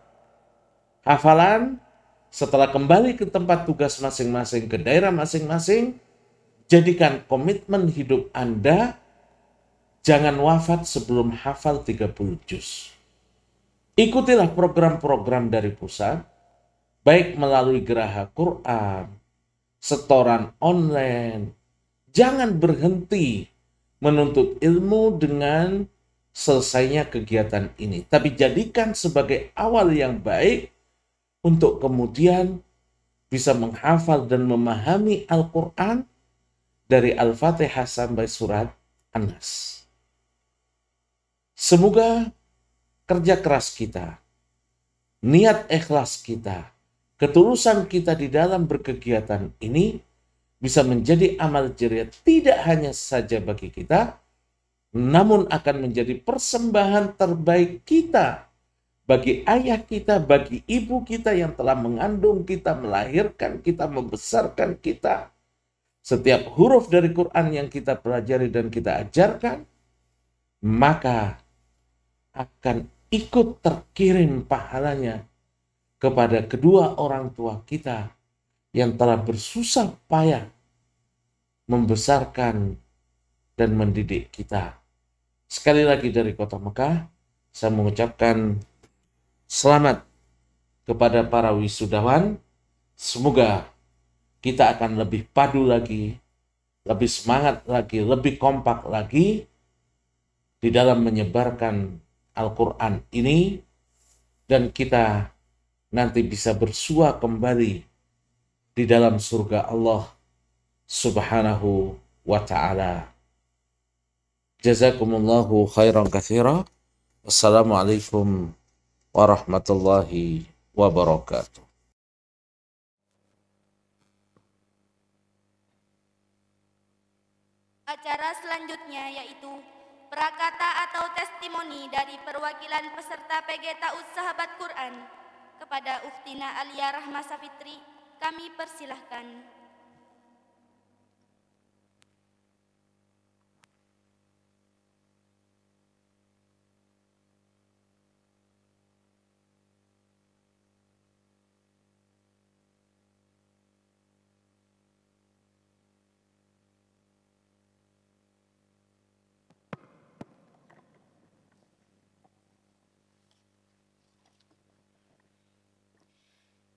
Hafalan setelah kembali ke tempat tugas masing-masing, ke daerah masing-masing, jadikan komitmen hidup Anda jangan wafat sebelum hafal 30 juz. Ikutilah program-program dari pusat, baik melalui geraha Quran, setoran online. Jangan berhenti menuntut ilmu dengan selesainya kegiatan ini, tapi jadikan sebagai awal yang baik untuk kemudian bisa menghafal dan memahami Al-Quran dari Al-Fatihah sampai surat Anas. Semoga kerja keras kita, niat ikhlas kita, ketulusan kita di dalam berkegiatan ini bisa menjadi amal jariah tidak hanya saja bagi kita, namun akan menjadi persembahan terbaik kita bagi ayah kita, bagi ibu kita yang telah mengandung kita, melahirkan kita, membesarkan kita. Setiap huruf dari Quran yang kita pelajari dan kita ajarkan, maka akan ikut terkirim pahalanya kepada kedua orang tua kita yang telah bersusah payah membesarkan dan mendidik kita. Sekali lagi dari kota Mekah, saya mengucapkan selamat kepada para wisudawan. Semoga kita akan lebih padu lagi, lebih semangat lagi, lebih kompak lagi di dalam menyebarkan Al-Quran ini dan kita nanti bisa bersua kembali di dalam surga Allah subhanahu wa ta'ala. Jazakumullahu khairan kathira. Wassalamualaikum warahmatullahi wabarakatuh. Acara selanjutnya yaitu prakata atau testimoni dari perwakilan peserta PGTAU Sahabat Quran kepada Uftina Alia Rahma Safitri, kami persilahkan.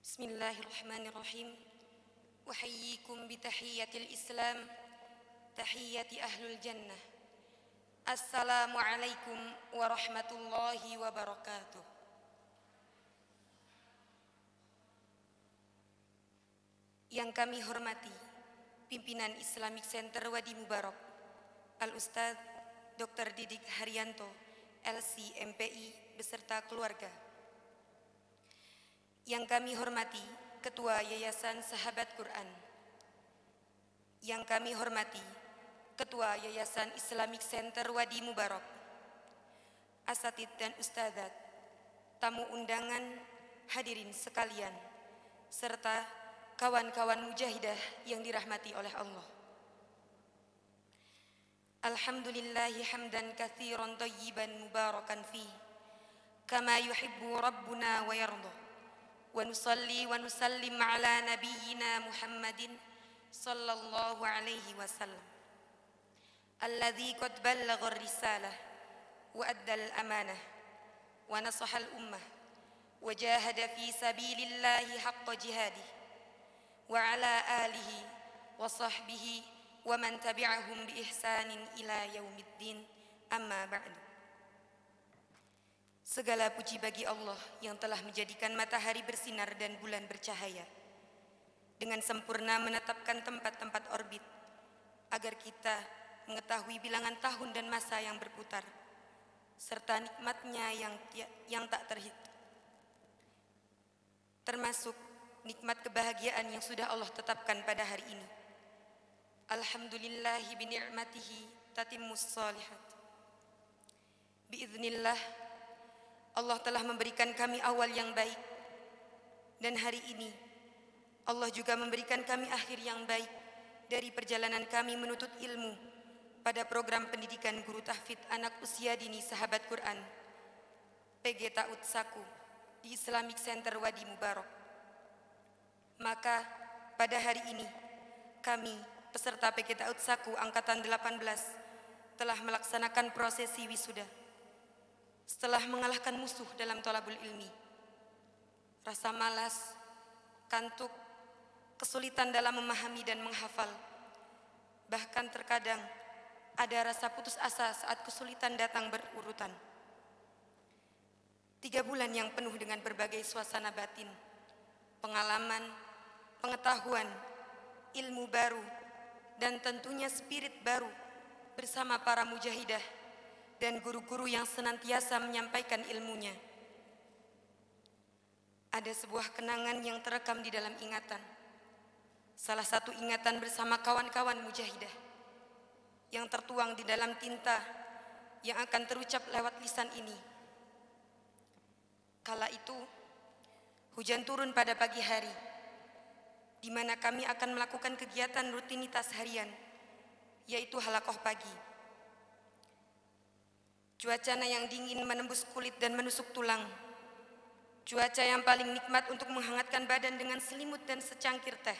بسم الله الرحمن الرحيم أحييكم بتحية الإسلام تحية أهل الجنة السلام عليكم ورحمة الله وبركاته Yang kami hormati Pimpinan Islamic Center Wadi Mubarak Al-Ustadz Dr. Didik Haryanto LC MPI beserta keluarga yang kami hormati Ketua Yayasan Sahabat Quran, yang kami hormati Ketua Yayasan Islamic Center Wadi Mubarak, Asatid dan Ustadzat, tamu undangan, hadirin sekalian, serta kawan-kawan mujahidah yang dirahmati oleh Allah. Alhamdulillahi hamdan kathiran tayyiban mubarakan fi kama yuhibbu rabbuna wa yardha ونصلي ونسلم على نبينا محمد صلى الله عليه وسلم الذي قد بلغ الرسالة وأدى الأمانة ونصح الأمة وجاهد في سبيل الله حق جهاده وعلى آله وصحبه ومن تبعهم بإحسان إلى يوم الدين أما بعد Segala puji bagi Allah yang telah menjadikan matahari bersinar dan bulan bercahaya. Dengan sempurna menetapkan tempat-tempat orbit agar kita mengetahui bilangan tahun dan masa yang berputar serta nikmatnya yang yang tak terhitung. Termasuk nikmat kebahagiaan yang sudah Allah tetapkan pada hari ini. Alhamdulillahi bi ni'matihi tatimmus salihat. Biiznillah Allah telah memberikan kami awal yang baik dan hari ini Allah juga memberikan kami akhir yang baik dari perjalanan kami menuntut ilmu pada program pendidikan guru tahfidz anak usia dini sahabat Quran PG Taud Saku di Islamic Center Wadi Mubarak. Maka pada hari ini kami peserta PG Taud Saku angkatan 18 telah melaksanakan prosesi wisuda setelah mengalahkan musuh dalam tolabul ilmi. Rasa malas, kantuk, kesulitan dalam memahami dan menghafal. Bahkan terkadang ada rasa putus asa saat kesulitan datang berurutan. Tiga bulan yang penuh dengan berbagai suasana batin, pengalaman, pengetahuan, ilmu baru, dan tentunya spirit baru bersama para mujahidah dan guru-guru yang senantiasa menyampaikan ilmunya. Ada sebuah kenangan yang terekam di dalam ingatan. Salah satu ingatan bersama kawan-kawan mujahidah yang tertuang di dalam tinta yang akan terucap lewat lisan ini. Kala itu, hujan turun pada pagi hari, di mana kami akan melakukan kegiatan rutinitas harian, yaitu halakoh pagi Cuacana yang dingin menembus kulit dan menusuk tulang. Cuaca yang paling nikmat untuk menghangatkan badan dengan selimut dan secangkir teh.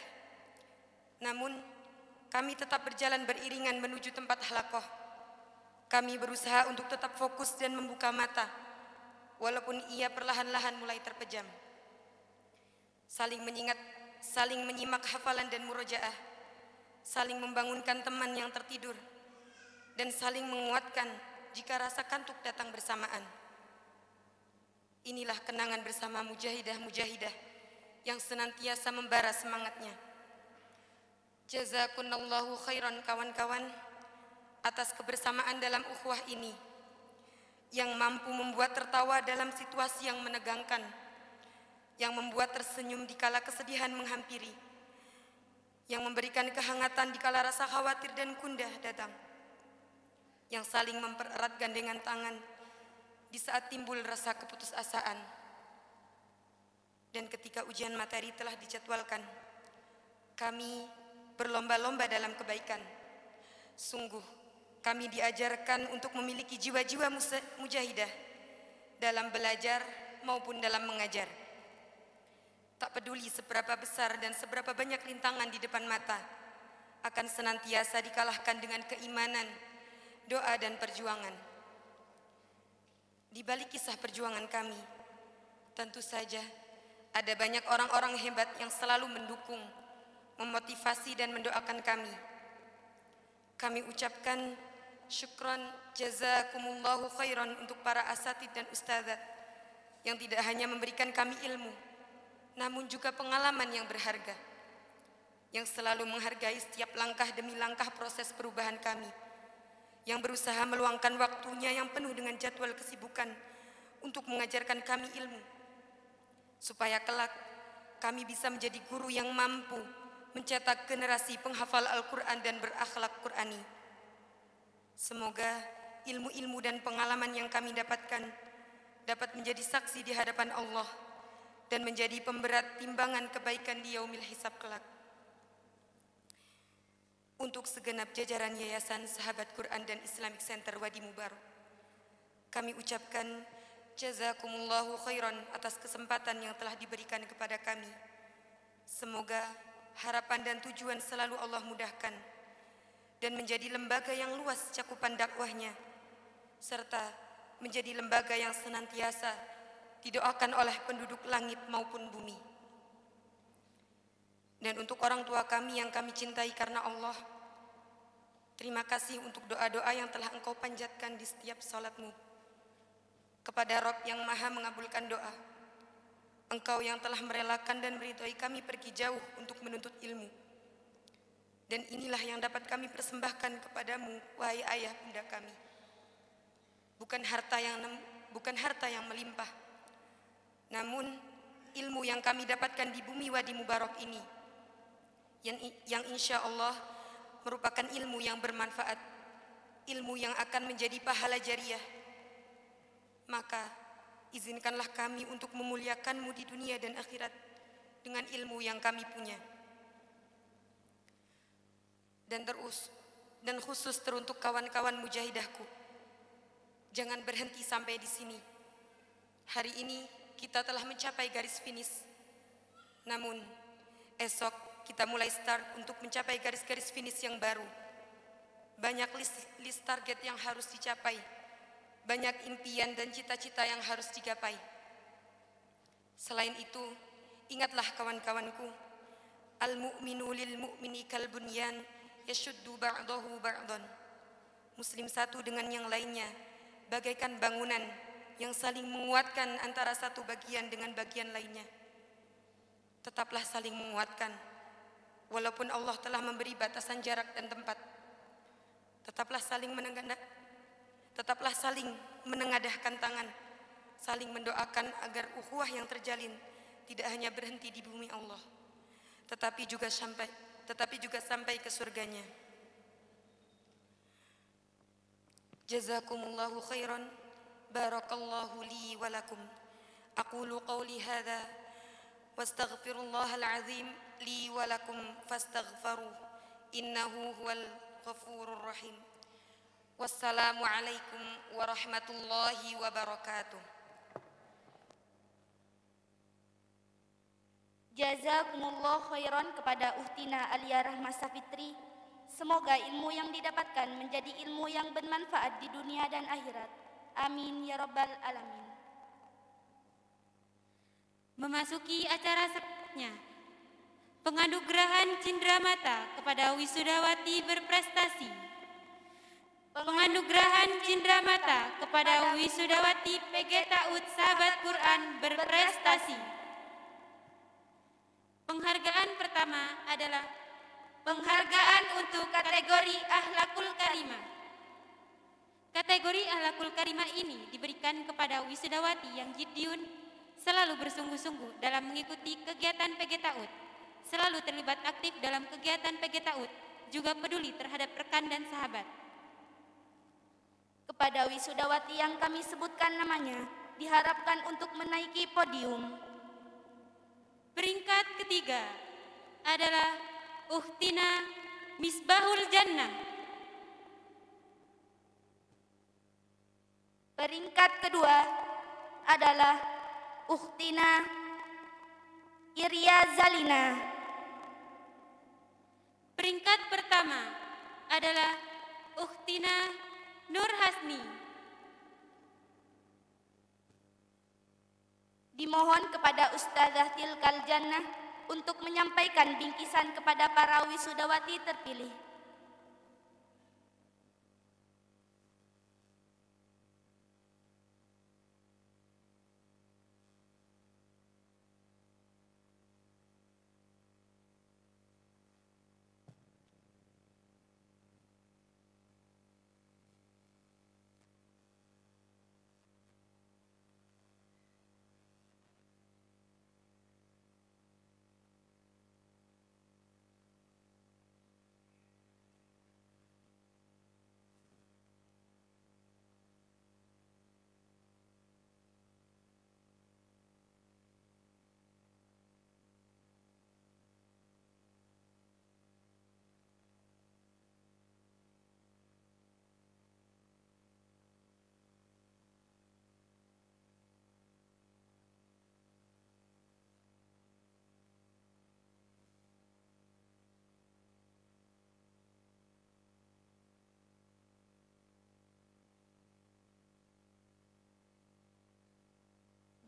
Namun, kami tetap berjalan beriringan menuju tempat halakoh. Kami berusaha untuk tetap fokus dan membuka mata, walaupun ia perlahan-lahan mulai terpejam. Saling mengingat, saling menyimak hafalan dan murojaah, saling membangunkan teman yang tertidur, dan saling menguatkan jika rasa kantuk datang bersamaan. Inilah kenangan bersama mujahidah-mujahidah yang senantiasa membara semangatnya. Jazakunallahu khairan kawan-kawan atas kebersamaan dalam ukhuwah ini yang mampu membuat tertawa dalam situasi yang menegangkan, yang membuat tersenyum di kala kesedihan menghampiri, yang memberikan kehangatan di kala rasa khawatir dan kundah datang yang saling mempererat gandengan tangan di saat timbul rasa keputusasaan dan ketika ujian materi telah dijadwalkan kami berlomba-lomba dalam kebaikan sungguh kami diajarkan untuk memiliki jiwa-jiwa mujahidah dalam belajar maupun dalam mengajar tak peduli seberapa besar dan seberapa banyak rintangan di depan mata akan senantiasa dikalahkan dengan keimanan doa dan perjuangan. Di balik kisah perjuangan kami, tentu saja ada banyak orang-orang hebat yang selalu mendukung, memotivasi dan mendoakan kami. Kami ucapkan syukran, jazakumullahu khairan untuk para asatid dan ustazat yang tidak hanya memberikan kami ilmu, namun juga pengalaman yang berharga, yang selalu menghargai setiap langkah demi langkah proses perubahan kami yang berusaha meluangkan waktunya yang penuh dengan jadwal kesibukan untuk mengajarkan kami ilmu, supaya kelak kami bisa menjadi guru yang mampu mencetak generasi penghafal Al-Quran dan berakhlak Qurani. Semoga ilmu-ilmu dan pengalaman yang kami dapatkan dapat menjadi saksi di hadapan Allah dan menjadi pemberat timbangan kebaikan di yaumil hisab kelak untuk segenap jajaran Yayasan Sahabat Quran dan Islamic Center Wadi Mubarak. Kami ucapkan jazakumullahu khairan atas kesempatan yang telah diberikan kepada kami. Semoga harapan dan tujuan selalu Allah mudahkan dan menjadi lembaga yang luas cakupan dakwahnya serta menjadi lembaga yang senantiasa didoakan oleh penduduk langit maupun bumi dan untuk orang tua kami yang kami cintai karena Allah. Terima kasih untuk doa-doa yang telah engkau panjatkan di setiap salatmu. Kepada Rob yang maha mengabulkan doa, engkau yang telah merelakan dan meridhoi kami pergi jauh untuk menuntut ilmu. Dan inilah yang dapat kami persembahkan kepadamu, wahai ayah bunda kami. Bukan harta yang bukan harta yang melimpah, namun ilmu yang kami dapatkan di bumi Wadi Mubarak ini yang, yang insya Allah merupakan ilmu yang bermanfaat, ilmu yang akan menjadi pahala jariah. Maka izinkanlah kami untuk memuliakanmu di dunia dan akhirat dengan ilmu yang kami punya. Dan terus dan khusus teruntuk kawan-kawan mujahidahku. Jangan berhenti sampai di sini. Hari ini kita telah mencapai garis finish. Namun esok kita mulai start untuk mencapai garis-garis finish yang baru. Banyak list, list target yang harus dicapai, banyak impian dan cita-cita yang harus digapai. Selain itu, ingatlah kawan-kawanku, al-mu'minu lil mu'mini kalbunyan yashuddu ba'dahu ba'dan. Muslim satu dengan yang lainnya bagaikan bangunan yang saling menguatkan antara satu bagian dengan bagian lainnya. Tetaplah saling menguatkan Walaupun Allah telah memberi batasan jarak dan tempat, tetaplah saling menengadah, tetaplah saling menengadahkan tangan, saling mendoakan agar ukhuwah yang terjalin tidak hanya berhenti di bumi Allah, tetapi juga sampai tetapi juga sampai ke surganya. Jazakumullahu khairan. Barakallahu li wa lakum. Aqulu qawli hadha. Wastaghfirullahal azim li wa lakum fastaghfaru innahu huwal ghafurur rahim wassalamu alaikum warahmatullahi wabarakatuh Jazakumullah khairan kepada Uhtina Alia Rahma Safitri. Semoga ilmu yang didapatkan menjadi ilmu yang bermanfaat di dunia dan akhirat. Amin ya rabbal alamin. Memasuki acara selanjutnya. Penganugerahan Cindramata kepada Wisudawati berprestasi. Penganugerahan Cindramata kepada Wisudawati PG Sahabat Quran berprestasi. Penghargaan pertama adalah penghargaan untuk kategori Ahlakul Karimah. Kategori Ahlakul Karimah ini diberikan kepada Wisudawati yang jidyun selalu bersungguh-sungguh dalam mengikuti kegiatan PGTAUT selalu terlibat aktif dalam kegiatan PGTAUD, juga peduli terhadap rekan dan sahabat. Kepada wisudawati yang kami sebutkan namanya, diharapkan untuk menaiki podium. Peringkat ketiga adalah Uhtina Misbahul Jannah. Peringkat kedua adalah Uhtina Iria Zalina. Peringkat pertama adalah Uhtina Nurhasni. Dimohon kepada Ustazah Tilkal Jannah untuk menyampaikan bingkisan kepada para wisudawati terpilih.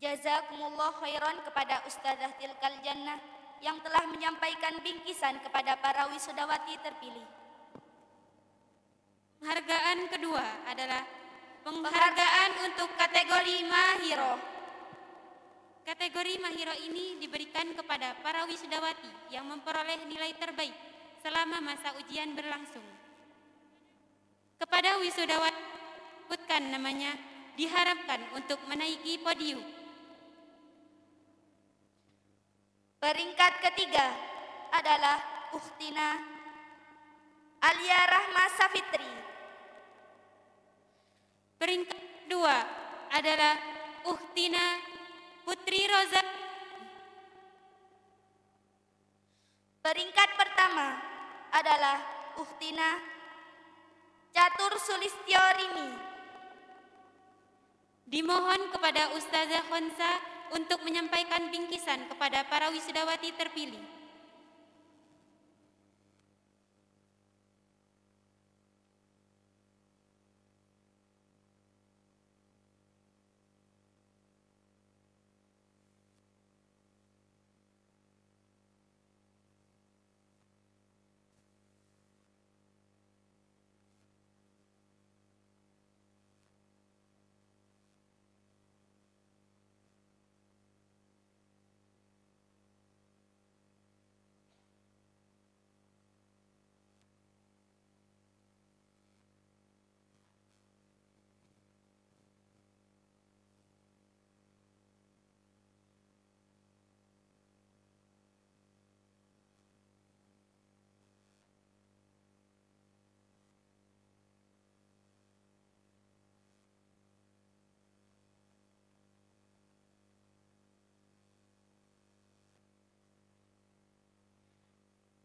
Jazakumullah khairan kepada Ustazah Tilkal Jannah yang telah menyampaikan bingkisan kepada para wisudawati terpilih. Penghargaan kedua adalah penghargaan untuk kategori Mahiro. Kategori Mahiro ini diberikan kepada para wisudawati yang memperoleh nilai terbaik selama masa ujian berlangsung. Kepada wisudawati, putkan namanya diharapkan untuk menaiki podium Peringkat ketiga adalah Uhtina Alia Rahma Safitri. Peringkat dua adalah Uhtina Putri Roza. Peringkat pertama adalah Uhtina Catur Sulistyo Dimohon kepada Ustazah Khonsa untuk menyampaikan bingkisan kepada para wisudawati terpilih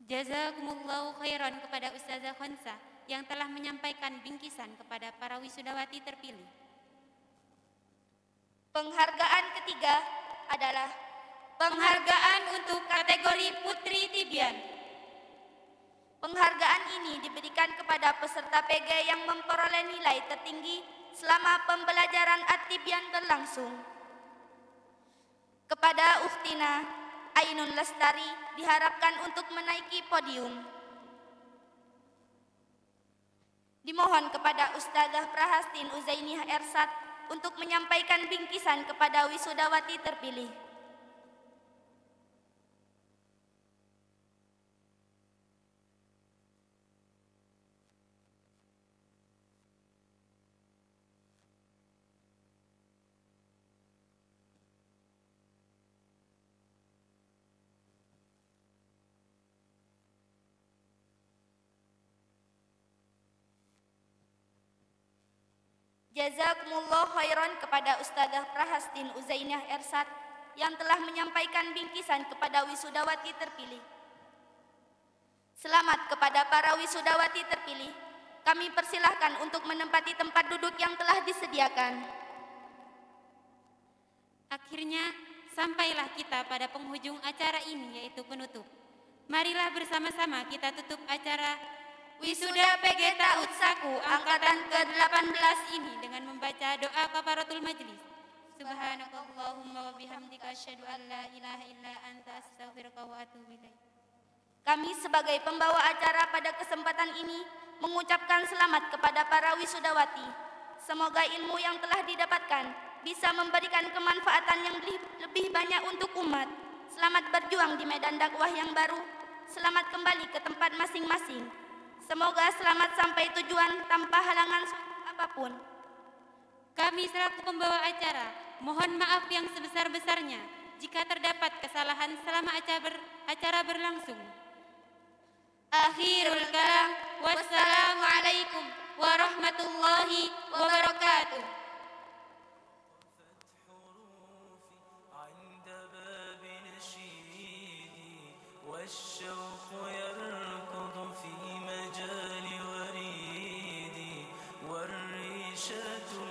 Jazakumullahu khairan kepada Ustazah Khonsa yang telah menyampaikan bingkisan kepada para wisudawati terpilih. Penghargaan ketiga adalah penghargaan untuk kategori Putri Tibian. Penghargaan ini diberikan kepada peserta PG yang memperoleh nilai tertinggi selama pembelajaran at berlangsung. Kepada Uktina Ainun Lestari diharapkan untuk menaiki podium. Dimohon kepada Ustazah Prahastin Uzaini Ersat untuk menyampaikan bingkisan kepada wisudawati terpilih. Jazakumullah khairan kepada Ustazah Prahastin Uzainah Ersat yang telah menyampaikan bingkisan kepada wisudawati terpilih. Selamat kepada para wisudawati terpilih. Kami persilahkan untuk menempati tempat duduk yang telah disediakan. Akhirnya, sampailah kita pada penghujung acara ini, yaitu penutup. Marilah bersama-sama kita tutup acara wisuda PGTA Utsaku angkatan ke-18 ini dengan membaca doa kafaratul majlis. Subhanakallahumma wa bihamdika asyhadu an la ilaha illa anta astaghfiruka wa atubu ilaik. Kami sebagai pembawa acara pada kesempatan ini mengucapkan selamat kepada para wisudawati. Semoga ilmu yang telah didapatkan bisa memberikan kemanfaatan yang lebih banyak untuk umat. Selamat berjuang di medan dakwah yang baru. Selamat kembali ke tempat masing-masing. Semoga selamat sampai tujuan tanpa halangan apapun. Kami selaku pembawa acara, mohon maaf yang sebesar-besarnya jika terdapat kesalahan selama acara, ber, acara berlangsung. Akhirul kalam, wassalamualaikum warahmatullahi wabarakatuh. والشوق يرى should do